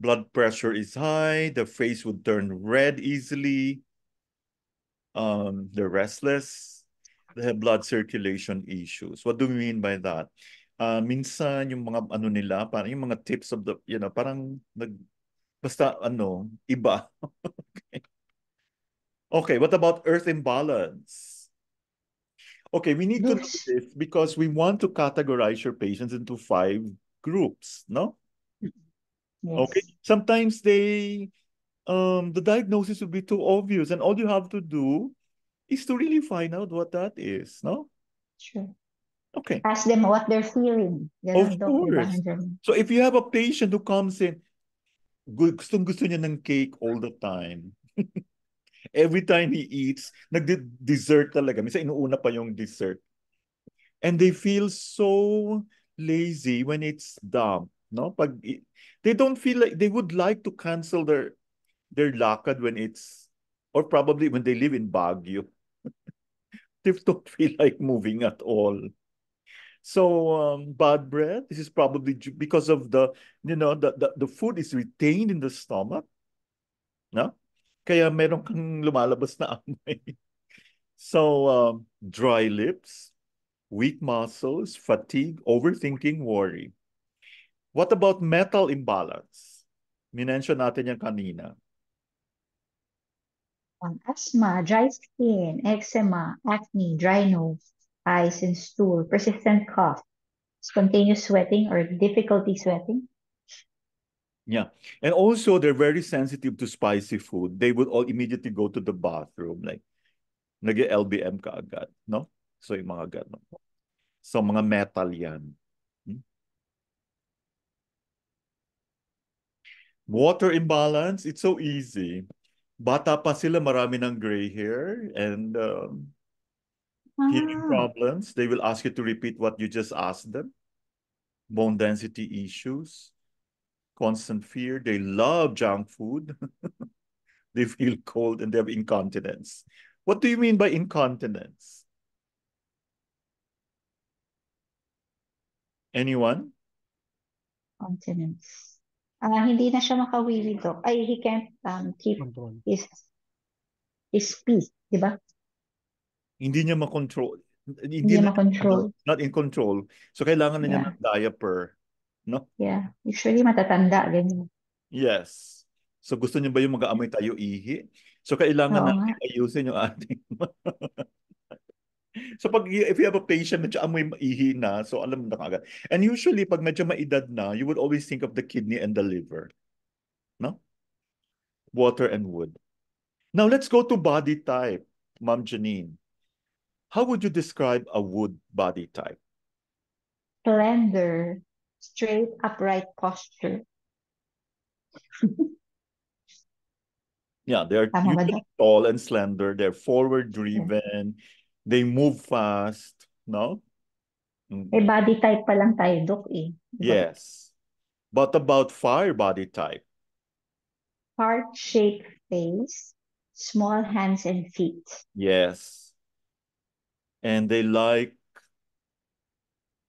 Blood pressure is high. The face would turn red easily. Um, they're restless the blood circulation issues. What do we mean by that? Uh, minsan yung mga ano nila, parang yung mga tips of the, you know, parang nag, basta ano, iba. okay. okay, what about earth imbalance? Okay, we need to do this because we want to categorize your patients into five groups, no? Yes. Okay. Sometimes they um the diagnosis will be too obvious and all you have to do is to really find out what that is, no? Sure. Okay. Ask them what they're feeling. of course. So if you have a patient who comes in, gustong gusto niya ng cake all the time. Every time he eats, nagde-dessert talaga. Minsan inuuna pa yung dessert. And they feel so lazy when it's dumb. No? Pag, they don't feel like they would like to cancel their their lakad when it's or probably when they live in Baguio. stiff don't feel like moving at all. So um, bad breath. This is probably because of the you know the, the the food is retained in the stomach. No? Kaya meron kang lumalabas na amoy. so um, dry lips, weak muscles, fatigue, overthinking, worry. What about metal imbalance? Minention natin yan kanina. Um, asthma, dry skin, eczema, acne, dry nose, eyes and stool, persistent cough, spontaneous sweating or difficulty sweating. Yeah. And also they're very sensitive to spicy food. They would all immediately go to the bathroom like nag LBM ka agad, no? So yung mga ganun. So mga metal yan. Hmm? Water imbalance, it's so easy bata pa sila, marami ng gray hair and um, ah. hearing problems. They will ask you to repeat what you just asked them. Bone density issues, constant fear. They love junk food. they feel cold and they have incontinence. What do you mean by incontinence? Anyone? Continence. ah, hindi na siya makawili do. Ay, he can't um, keep Control. his, his peace, di ba? Hindi niya makontrol. Hindi, hindi na, makontrol. Not in control. So, kailangan na niya ng diaper. No? Yeah. Usually, matatanda. Ganyan. Yes. So, gusto niyo ba yung mag-aamoy mm. tayo ihi? So, kailangan Oo, natin ayusin yung ating So pag if you have a patient, medyo amoy maihi na, so alam na agad. And usually, pag medyo maedad na, you would always think of the kidney and the liver. No? Water and wood. Now, let's go to body type, Ma'am Janine. How would you describe a wood body type? Slender, straight, upright posture. yeah, they're tall and slender. They're forward driven. Yeah they move fast, no? Mm. Eh, body type pa lang tayo, Dok, eh. Yes. But about fire body type? Heart-shaped face, small hands and feet. Yes. And they like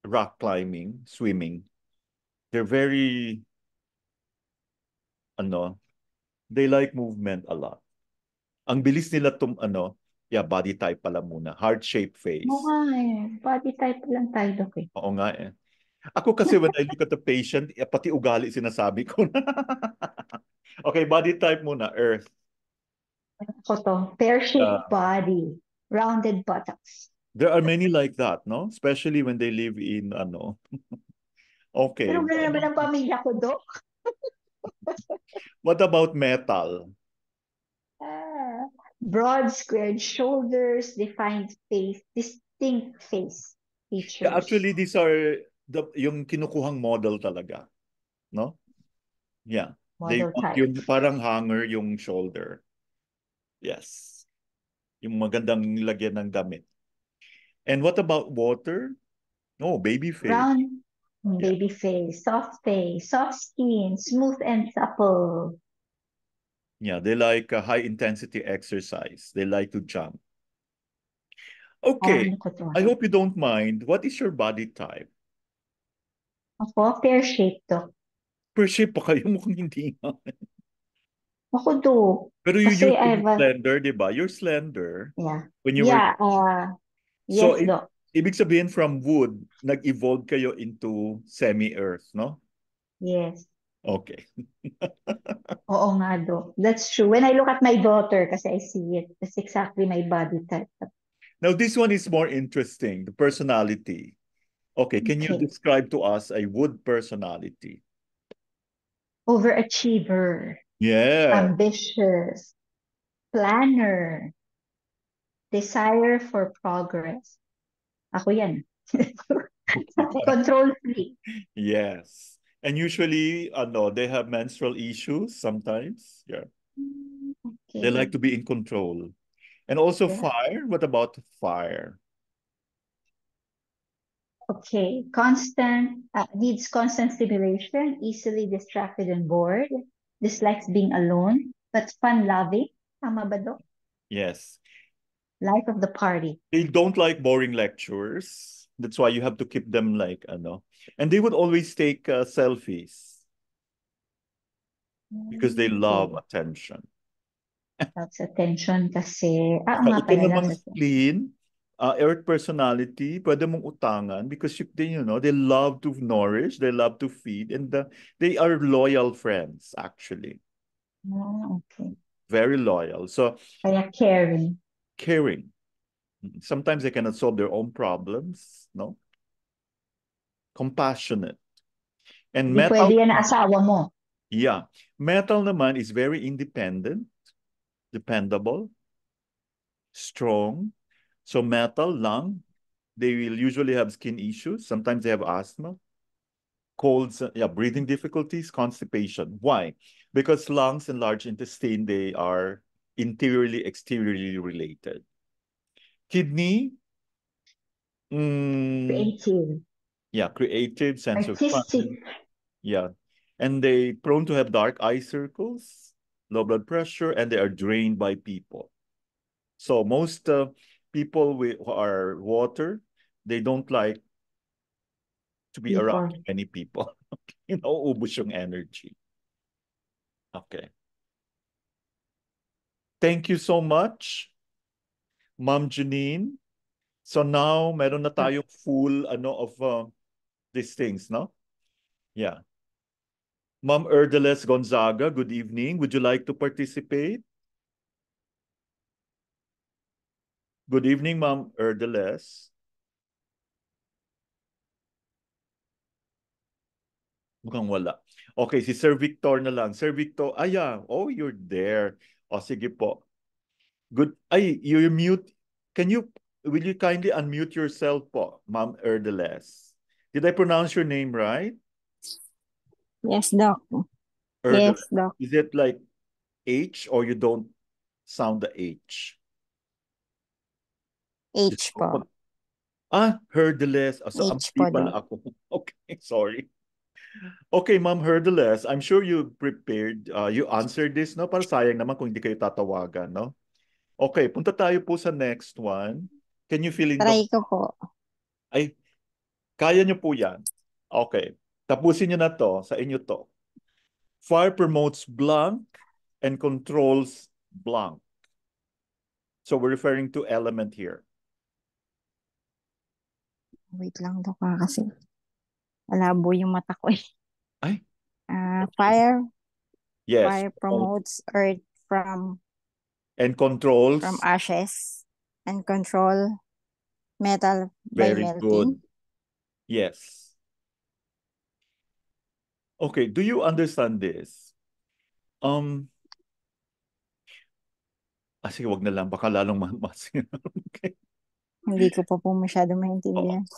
rock climbing, swimming. They're very, ano, they like movement a lot. Ang bilis nila tum, ano, Yeah, body type pala muna. Heart shape face. Oo nga eh. Body type lang tayo, Doc. Eh. Oo nga eh. Ako kasi when I look at the patient, eh, pati ugali sinasabi ko na. okay, body type muna, earth. Ako to, pear-shaped uh, body, rounded buttocks. There are many like that, no? Especially when they live in, ano. okay. Pero gano'n naman ang ano? pamilya ko, Doc. What about metal? Ah, broad squared shoulders, defined face, distinct face features. actually, these are the, yung kinukuhang model talaga. No? Yeah. Model They, type. Yung parang hanger yung shoulder. Yes. Yung magandang lagyan ng damit. And what about water? No, oh, baby face. Round hmm, baby yeah. face, soft face, soft skin, smooth and supple. Yeah, they like uh, high intensity exercise. They like to jump. Okay, ah, I hope you don't mind. What is your body type? Ako, pear shape to. Pear shape pa kayo? Mukhang hindi nga. Ako do. Pero you Kasi you're I've... slender, di ba? You're slender. Yeah. When you yeah, were... uh, yes, so, do. Ibig sabihin from wood, nag-evolve kayo into semi-earth, no? Yes. Okay. Oo nga, That's true. When I look at my daughter, kasi I see it, It's exactly my body type. Now, this one is more interesting, the personality. Okay, can okay. you describe to us a wood personality? Overachiever. Yeah. Ambitious. Planner. Desire for progress. Ako yan. Control freak. Yes. And usually, uh, no, they have menstrual issues sometimes. Yeah. Okay. They like to be in control. And also yeah. fire. What about fire? Okay. Constant, uh, needs constant stimulation, easily distracted and bored, dislikes being alone, but fun-loving. Tama ba do? Yes. Life of the party. They don't like boring lectures that's why you have to keep them like know, and they would always take uh, selfies because they mm, love attention that's attention kasi ah, nga pala namang clean uh, earth personality pwede mong utangan because you, they, you know they love to nourish they love to feed and the, they are loyal friends actually oh, okay very loyal so kaya caring caring sometimes they cannot solve their own problems, no? Compassionate. And metal, asawa mo. Yeah. Metal naman is very independent, dependable, strong. So metal, lung, they will usually have skin issues. Sometimes they have asthma, colds, yeah, breathing difficulties, constipation. Why? Because lungs and large intestine, they are interiorly, exteriorly related kidney. Mm, creative. Yeah, creative sense Artistic. of fun. Yeah, and they prone to have dark eye circles, low blood pressure, and they are drained by people. So most uh, people with, who are water, they don't like to be people. around many people. you know, ubus yung energy. Okay. Thank you so much. Ma'am Janine. So now, meron na tayong full ano of uh, these things, no? Yeah. Ma'am Erdeles Gonzaga, good evening. Would you like to participate? Good evening, Ma'am Erdeles. Mukhang wala. Okay, si Sir Victor na lang. Sir Victor, ah yeah, oh, you're there. O oh, sige po. Good. Ay, you're mute. Can you, will you kindly unmute yourself po, Ma'am Erdeles? Did I pronounce your name right? Yes, Doc. Erdeles. Yes, Doc. Is it like H or you don't sound the H? H po. Ah, Herdeles. Ah, so, H po. ako. Okay, sorry. Okay, Ma'am Herdeles, I'm sure you prepared, uh, you answered this, no? Para sayang naman kung hindi kayo tatawagan, no? Okay, punta tayo po sa next one. Can you fill in Try the... ko po. Ay, kaya nyo po yan. Okay. Tapusin nyo na to. Sa inyo to. Fire promotes blank and controls blank. So we're referring to element here. Wait lang to ka ah, kasi malabo yung mata ko eh. Ay. Uh, fire. Yes. Fire promotes earth from and controls from ashes and control metal Very by melting. good. Yes. Okay, do you understand this? Um Ah, sige, wag na lang. Baka lalong mas... okay. Hindi ko pa po masyado maintindihan. Oh.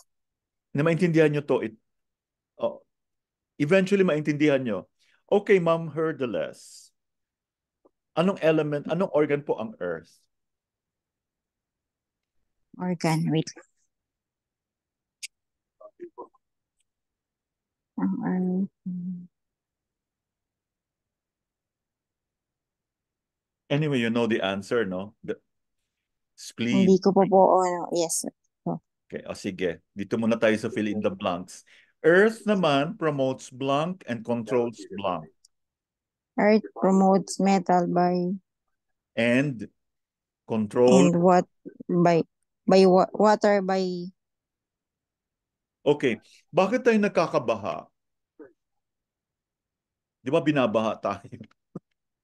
Na maintindihan nyo to, it, oh, eventually maintindihan nyo. Okay, ma'am heard the less. Anong element, anong organ po ang earth? Organ, wait. Ang earth. Anyway, you know the answer, no? The spleen. Hindi ko pa po, ano, yes. Okay, o sige. Dito muna tayo sa fill in the blanks. Earth naman promotes blank and controls blank. Earth promotes metal by and control and what by by water by Okay, bakit tayo nakakabaha? 'Di ba binabaha tayo?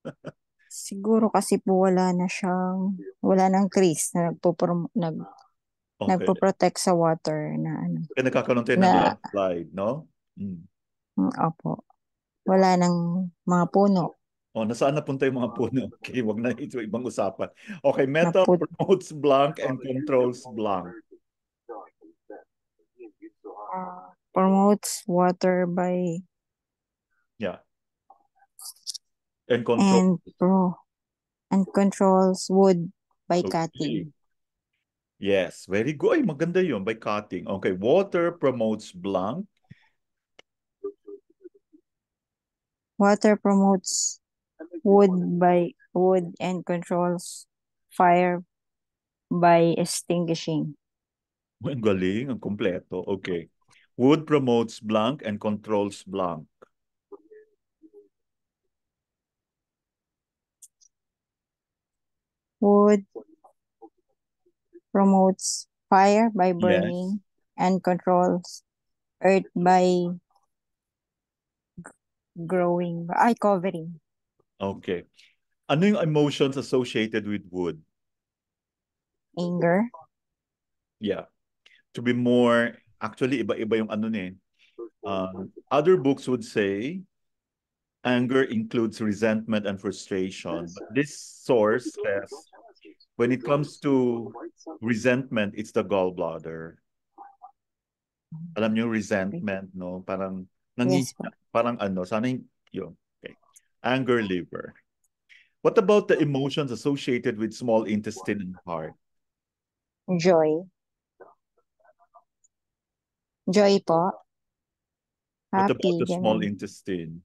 Siguro kasi po wala na siyang wala nang Chris na nagpo nag okay. nagpo-protect sa water na ano. Kaya nagkakaroon tayo na, ng landslide, no? Mm. mm opo wala ng mga puno. Oh, nasaan napunta yung mga puno? Okay, wag na ito ibang usapan. Okay, method Naput- promotes blank and controls blank. Uh, promotes water by Yeah. And controls and, pro- and controls wood by okay. cutting. Yes, very good. Ay, maganda yun by cutting. Okay, water promotes blank Water promotes wood by wood and controls fire by extinguishing. Ang galing, ang kompleto. Okay. Wood promotes blank and controls blank. Wood promotes fire by burning yes. and controls earth by growing, eye covering. Okay. Ano yung emotions associated with wood? Anger. Yeah. To be more, actually, iba-iba yung ano ni. Eh. Um, other books would say anger includes resentment and frustration. But this source says when it comes to resentment, it's the gallbladder. Alam niyo, resentment, no? Parang Nangihina. Yes, Parang ano, sana yun. Okay. Anger liver. What about the emotions associated with small intestine and heart? Joy. Joy po. Happy, What about the small intestine?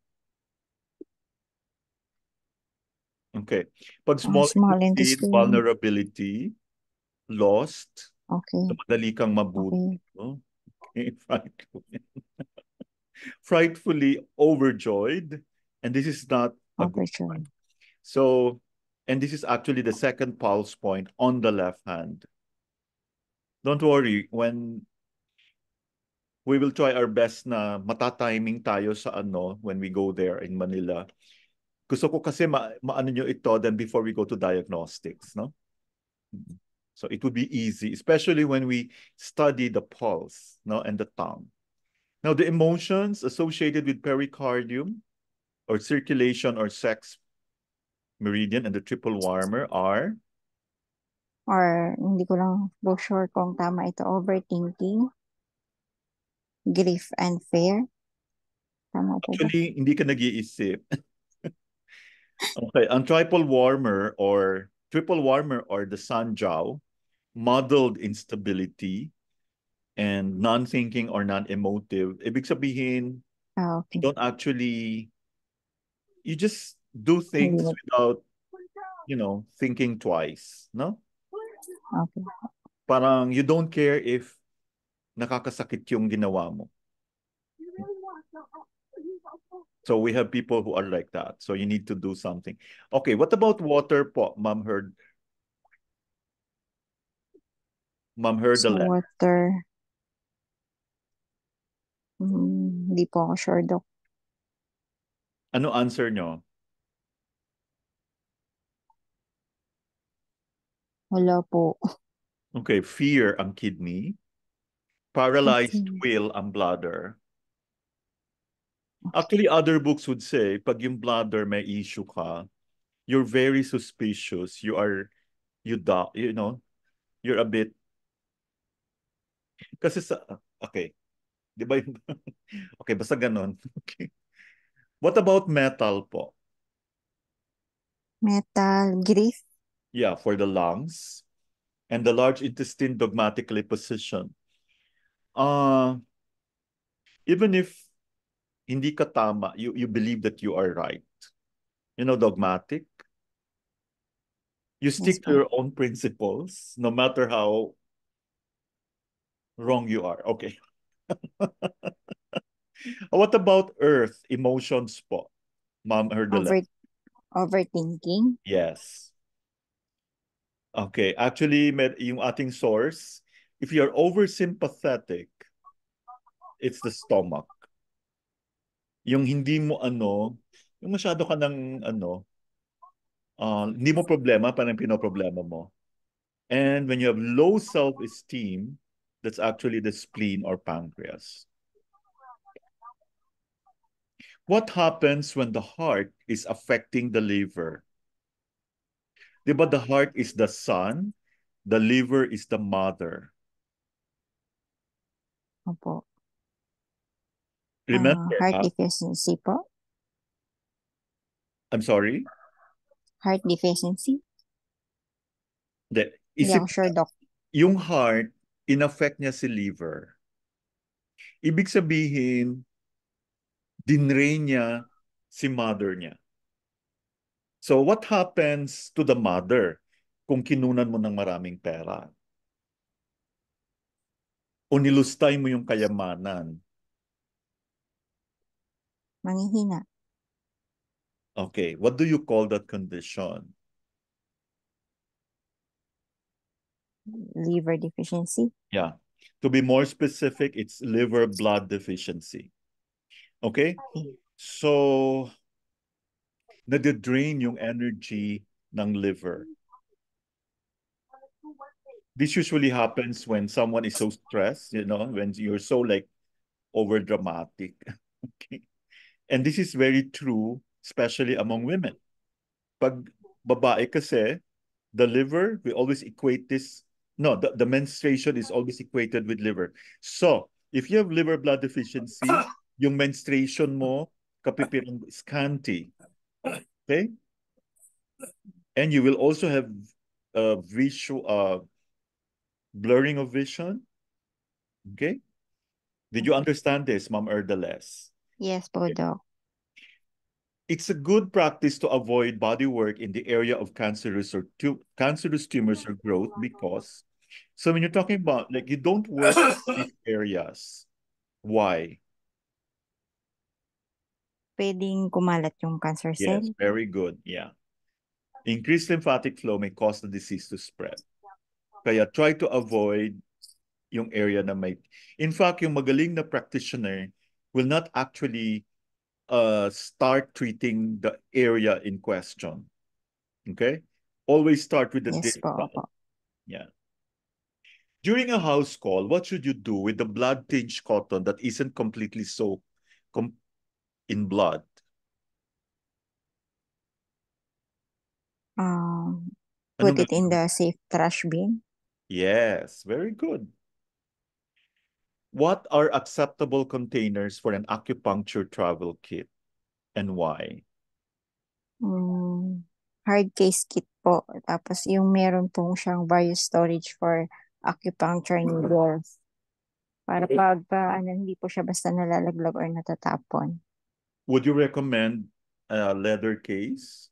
Okay. Pag ah, small, oh, small intestine, intestine, vulnerability, lost, okay. so madali kang mabuti. Okay. No? Okay, fine. frightfully overjoyed. And this is not overjoyed. So, and this is actually the second pulse point on the left hand. Don't worry, when we will try our best na matatiming tayo sa ano when we go there in Manila. Gusto ko kasi ma maano nyo ito then before we go to diagnostics, no? So it would be easy, especially when we study the pulse, no, and the tongue. Now, the emotions associated with pericardium or circulation or sex meridian and the triple warmer are? Or, hindi ko lang po sure kung tama ito, overthinking, grief, and fear. Tama Actually, ba? hindi ka nag-iisip. okay, ang triple warmer or triple warmer or the sanjiao muddled instability, and non-thinking or non-emotive, ibig sabihin, oh, okay. you don't actually, you just do things okay. without, you know, thinking twice, no? Okay. Parang you don't care if nakakasakit yung ginawa mo. So we have people who are like that. So you need to do something. Okay, what about water po, Mom heard? Mom heard the water. Hmm, hindi po ako sure, Doc. Ano answer nyo? Wala po. Okay, fear ang kidney. Paralyzed okay. will ang bladder. Actually, other books would say, pag yung bladder may issue ka, you're very suspicious. You are, you da, you know, you're a bit, kasi sa, okay, Di ba yung okay, basta ganun. Okay. What about metal po? Metal, grief. Yeah, for the lungs. And the large intestine dogmatically positioned. Uh, even if hindi ka tama, you, you believe that you are right. You know, dogmatic. You stick to your own principles, no matter how wrong you are. Okay. What about earth? Emotions po. Ma'am Herdula. Over, overthinking? Yes. Okay. Actually, med yung ating source, if you're oversympathetic, it's the stomach. Yung hindi mo ano, yung masyado ka ng ano, uh, hindi mo problema, parang pinoproblema mo. And when you have low self-esteem, That's actually the spleen or pancreas. What happens when the heart is affecting the liver? But the heart is the son, the liver is the mother. Opo. Remember, uh, heart deficiency po? I'm sorry? Heart deficiency? The, isip, yeah, I'm sure, Doc. Yung heart in-affect niya si liver. Ibig sabihin, dinrain niya si mother niya. So what happens to the mother kung kinunan mo ng maraming pera? O nilustay mo yung kayamanan? Manghihina. Okay, what do you call that condition? liver deficiency? Yeah. To be more specific, it's liver blood deficiency. Okay? okay. So, nade-drain yung energy ng liver. This usually happens when someone is so stressed, you know, when you're so like over dramatic. okay. And this is very true, especially among women. Pag babae kasi, the liver, we always equate this no, the, the menstruation is always equated with liver. So, if you have liver blood deficiency, yung menstruation mo, kapipirang scanty. Okay? And you will also have a uh, visual, uh, blurring of vision. Okay? Did you understand this, Ma'am Erdeles? Yes, Bodo. It's a good practice to avoid body work in the area of cancerous or tu cancerous tumors or growth because so when you're talking about like you don't work these areas, why? Pwedeng kumalat yung cancer cell. Yes, very good. Yeah. Increased lymphatic flow may cause the disease to spread. Kaya try to avoid yung area na may... In fact, yung magaling na practitioner will not actually uh, start treating the area in question. Okay? Always start with the yes, po, Yeah. During a house call, what should you do with the blood-tinged cotton that isn't completely soaked com in blood? Um, put it in the safe trash bin. Yes, very good. What are acceptable containers for an acupuncture travel kit and why? Um, hard case kit po. Tapos yung meron pong siyang bio storage for acupuncture mm. needles. Para eh. pag ah, ano, hindi po siya basta nalalaglag or natatapon. Would you recommend a leather case?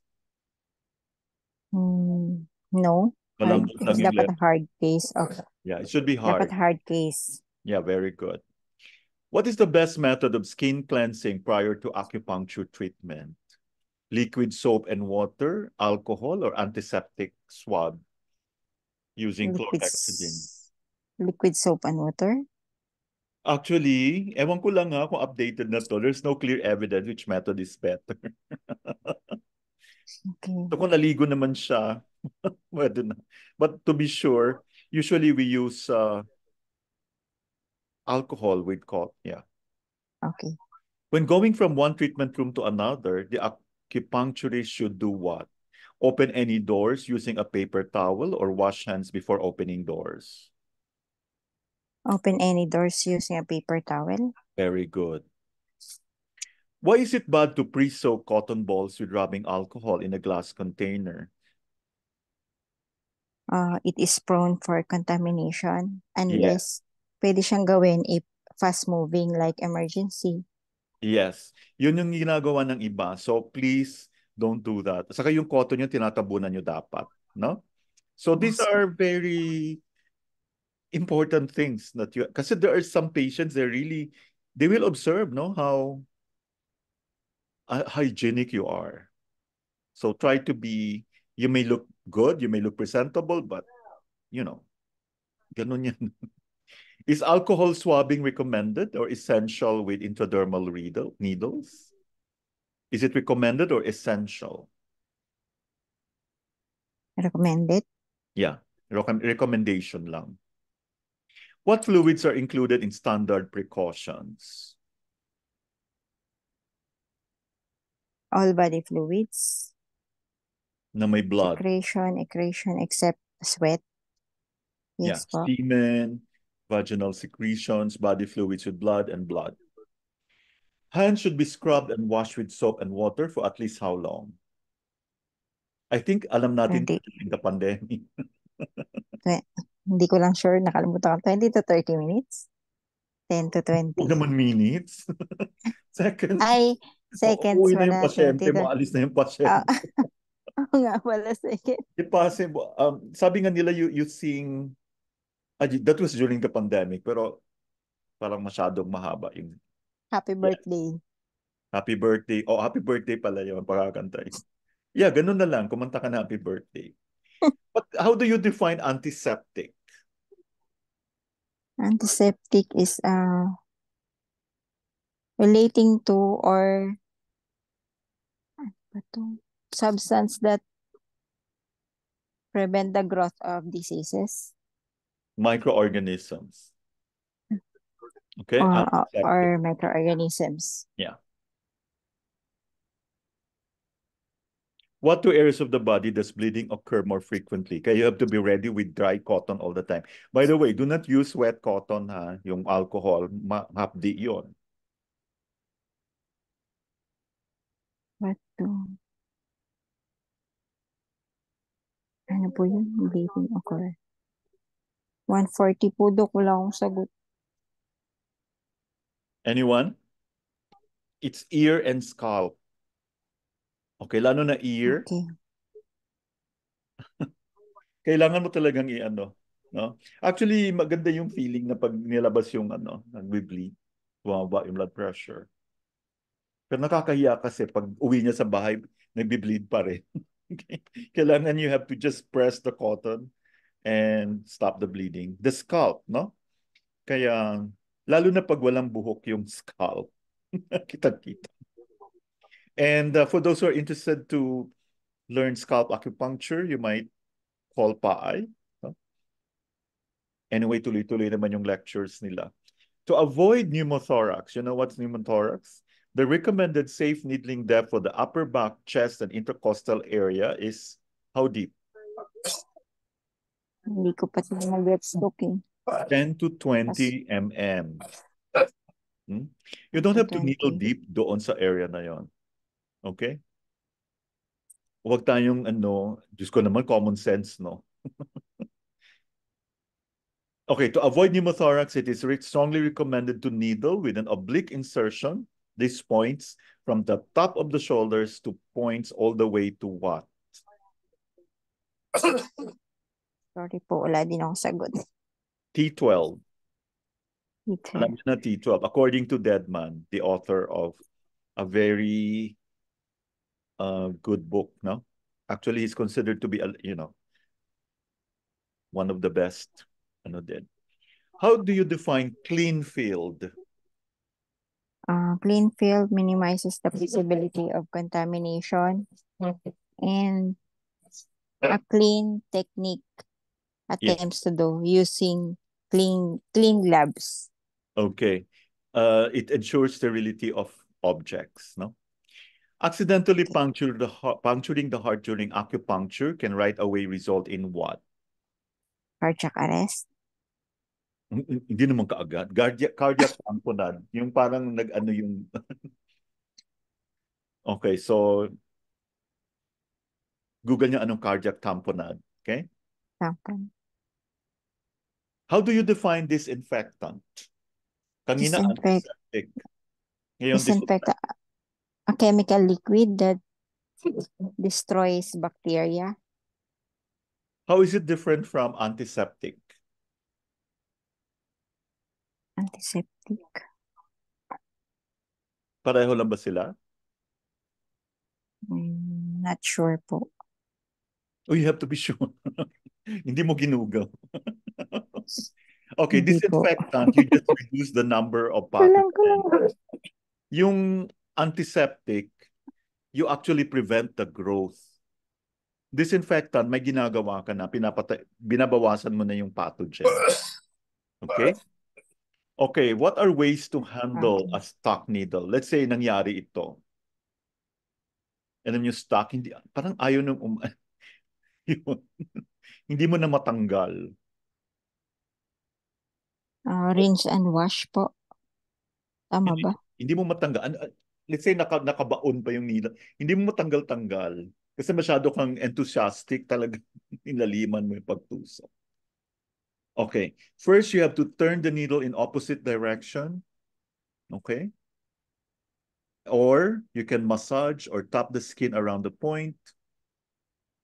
Mm, no. Hard case. Dapat leather. hard case. Okay. Yeah, it should be hard. Dapat hard case. Yeah, very good. What is the best method of skin cleansing prior to acupuncture treatment? Liquid soap and water, alcohol, or antiseptic swab? using chlorhexidine. Liquid soap and water? Actually, ewan ko lang ha ah, kung updated na to. There's no clear evidence which method is better. okay. So kung naligo naman siya, pwede na. But to be sure, usually we use uh, alcohol with cot. Yeah. Okay. When going from one treatment room to another, the acupuncturist should do what? Open any doors using a paper towel or wash hands before opening doors. Open any doors using a paper towel. Very good. Why is it bad to pre-soak cotton balls with rubbing alcohol in a glass container? Uh, it is prone for contamination unless yes. pwede siyang gawin if fast-moving like emergency. Yes. Yun yung ginagawa ng iba. So please Don't do that. Saka yung cotton yung tinatabunan nyo dapat. No? So these are very important things that you kasi there are some patients they really they will observe no how uh, hygienic you are so try to be you may look good you may look presentable but you know ganun yan is alcohol swabbing recommended or essential with intradermal needle, needles Is it recommended or essential? Recommended. Yeah, recommendation lang. What fluids are included in standard precautions? All body fluids. Na may blood. Secretion, secretion, except sweat. Yes, yeah, semen, vaginal secretions, body fluids with blood, and blood. Hands should be scrubbed and washed with soap and water for at least how long? I think alam natin 20. in the pandemic. eh, hindi ko lang sure. Nakalimutan ko. 20 to 30 minutes? 10 to 20. Huwag naman minutes. Second. Ay, seconds. Uuwi na yung pasyente to... mo. Alis na yung pasyente. Ah. Oo oh. nga, wala second. Impossible. Um, sabi nga nila, you, you sing... Ah, that was during the pandemic. Pero parang masyadong mahaba yung Happy birthday. Yeah. Happy birthday. Oh, happy birthday pala yun, pakakantay. Yeah, ganun na lang. Kumanta ka na happy birthday. But how do you define antiseptic? Antiseptic is uh, relating to or ano substance that prevent the growth of diseases. Microorganisms. Okay. Or, Accepted. Uh, or microorganisms. Yeah. What two areas of the body does bleeding occur more frequently? Kaya you have to be ready with dry cotton all the time. By the way, do not use wet cotton ha, yung alcohol, ma hapdi yon. What do? Ano po yun? Bleeding occur. 140 po, Dok. lang akong sagot. Anyone? It's ear and scalp. Okay, lalo na ear. Okay. Kailangan mo talagang i-ano, no? Actually, maganda yung feeling na pag nilabas yung ano, nagbe-bleed, bumaba yung blood pressure. Pero nakakahiya kasi pag uwi niya sa bahay, nagbe-bleed pa rin. okay. Kailangan you have to just press the cotton and stop the bleeding. The scalp, no? Kaya Lalo na pag walang buhok yung scalp. Kitang-kita. And uh, for those who are interested to learn scalp acupuncture, you might call Paay. Huh? Anyway, tuloy-tuloy naman yung lectures nila. To avoid pneumothorax, you know what's pneumothorax? The recommended safe needling depth for the upper back, chest, and intercostal area is how deep? Hindi ko pa sila nag-gets looking. 10 to 20 mm. Hmm? You don't have to needle deep doon sa area na yon. Okay? Huwag tayong ano, Just ko naman, common sense, no? okay, to avoid pneumothorax, it is strongly recommended to needle with an oblique insertion these points from the top of the shoulders to points all the way to what? Sorry po, wala din akong sagot. T12. T12. Alam niyo na T12. According to Deadman, the author of a very uh, good book, no? Actually, he's considered to be, uh, you know, one of the best. Ano din. How do you define clean field? Uh, clean field minimizes the possibility of contamination and a clean technique attempts yes. to do using clean clean labs. Okay. Uh, it ensures sterility of objects, no? Accidentally punctured the heart, puncturing the heart during acupuncture can right away result in what? Cardiac arrest? Hindi naman kaagad. Cardiac, cardiac tamponad. Yung parang nag-ano yung... okay, so... Google nyo anong cardiac tamponad. Okay? Tampon. How do you define disinfectant? Kanina, Disinfect antiseptic. Ngayon, disinfect a, a chemical liquid that destroys bacteria. How is it different from antiseptic? Antiseptic. Pareho lang ba sila? Mm, not sure po. Oh, you have to be sure. Hindi mo ginugaw. Okay, Hindi disinfectant, you just reduce the number of particles. Yung antiseptic, you actually prevent the growth. Disinfectant, may ginagawa ka na, pinapata- binabawasan mo na yung pathogen. Okay? Okay, what are ways to handle a ah. stock needle? Let's say nangyari ito. Alam nyo, stock, hindi, parang ayaw nung um, hindi mo na matanggal. Uh, rinse and wash po. Tama hindi, ba? Hindi mo matanggal. Let's say naka, nakabaon pa yung nila. Hindi mo matanggal-tanggal. Kasi masyado kang enthusiastic talaga. nilaliman mo yung pagtusok. Okay. First, you have to turn the needle in opposite direction. Okay. Or you can massage or tap the skin around the point.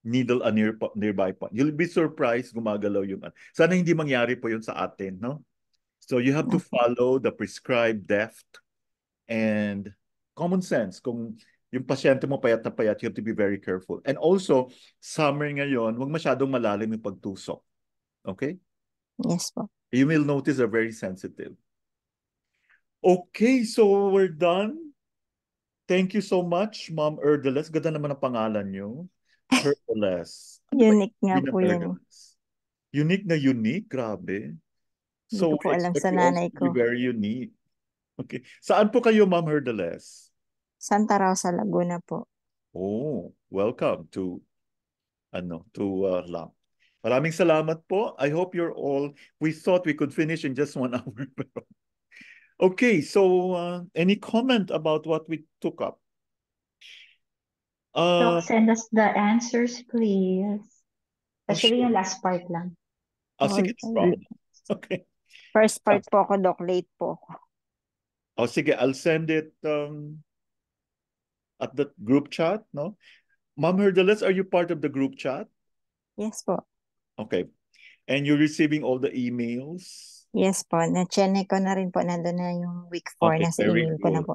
Needle a near, nearby point. You'll be surprised gumagalaw yung... Sana hindi mangyari po yun sa atin, no? So you have to mm. follow the prescribed depth and common sense. Kung yung pasyente mo payat na payat, you have to be very careful. And also, summer ngayon, huwag masyadong malalim yung pagtusok. Okay? Yes po. You will notice they're very sensitive. Okay, so we're done. Thank you so much, Ma'am Erdeles. Ganda naman ang pangalan niyo. Erdeles. unique nga po yun. Unique na unique, grabe so, ko po alam sa nanay ko. Very unique. Okay. Saan po kayo, Ma'am Herdales? Santa Rosa, Laguna po. Oh, welcome to ano, to uh, LAMP. Maraming salamat po. I hope you're all we thought we could finish in just one hour pero Okay, so uh, any comment about what we took up? Uh, so send us the answers, please. Especially oh, sure. yung last part lang. Ah, oh, sige, okay. Okay. First part ah. po ako, Doc. Late po O oh, sige, I'll send it um, at the group chat, no? Ma'am Herdales, are you part of the group chat? Yes po. Okay. And you're receiving all the emails? Yes po. Na-chene ko na rin po. Nandun na yung week 4. Okay, Nasa email good. ko na po.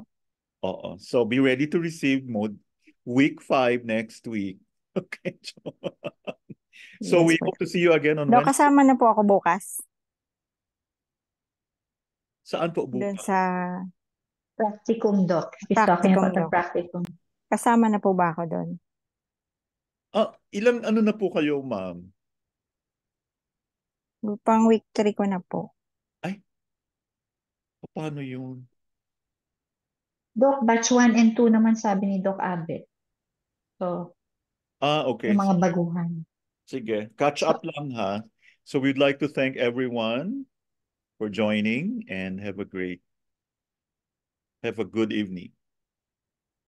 Oo. So be ready to receive mode week 5 next week. Okay, So yes, we po. hope to see you again on no, Wednesday. Kasama na po ako bukas. Saan po buka? Dun sa practicum, Doc. She's talking Practicum, about the practicum. kasama na po ba ako doon? Ah, ilang ano na po kayo, ma'am? Pang week 3 ko na po. Ay, Paano yun? Doc, batch 1 and 2 naman sabi ni Doc Abbott. So, Ah, okay. yung mga baguhan. Sige. Catch up lang ha. So we'd like to thank everyone for joining and have a great, have a good evening.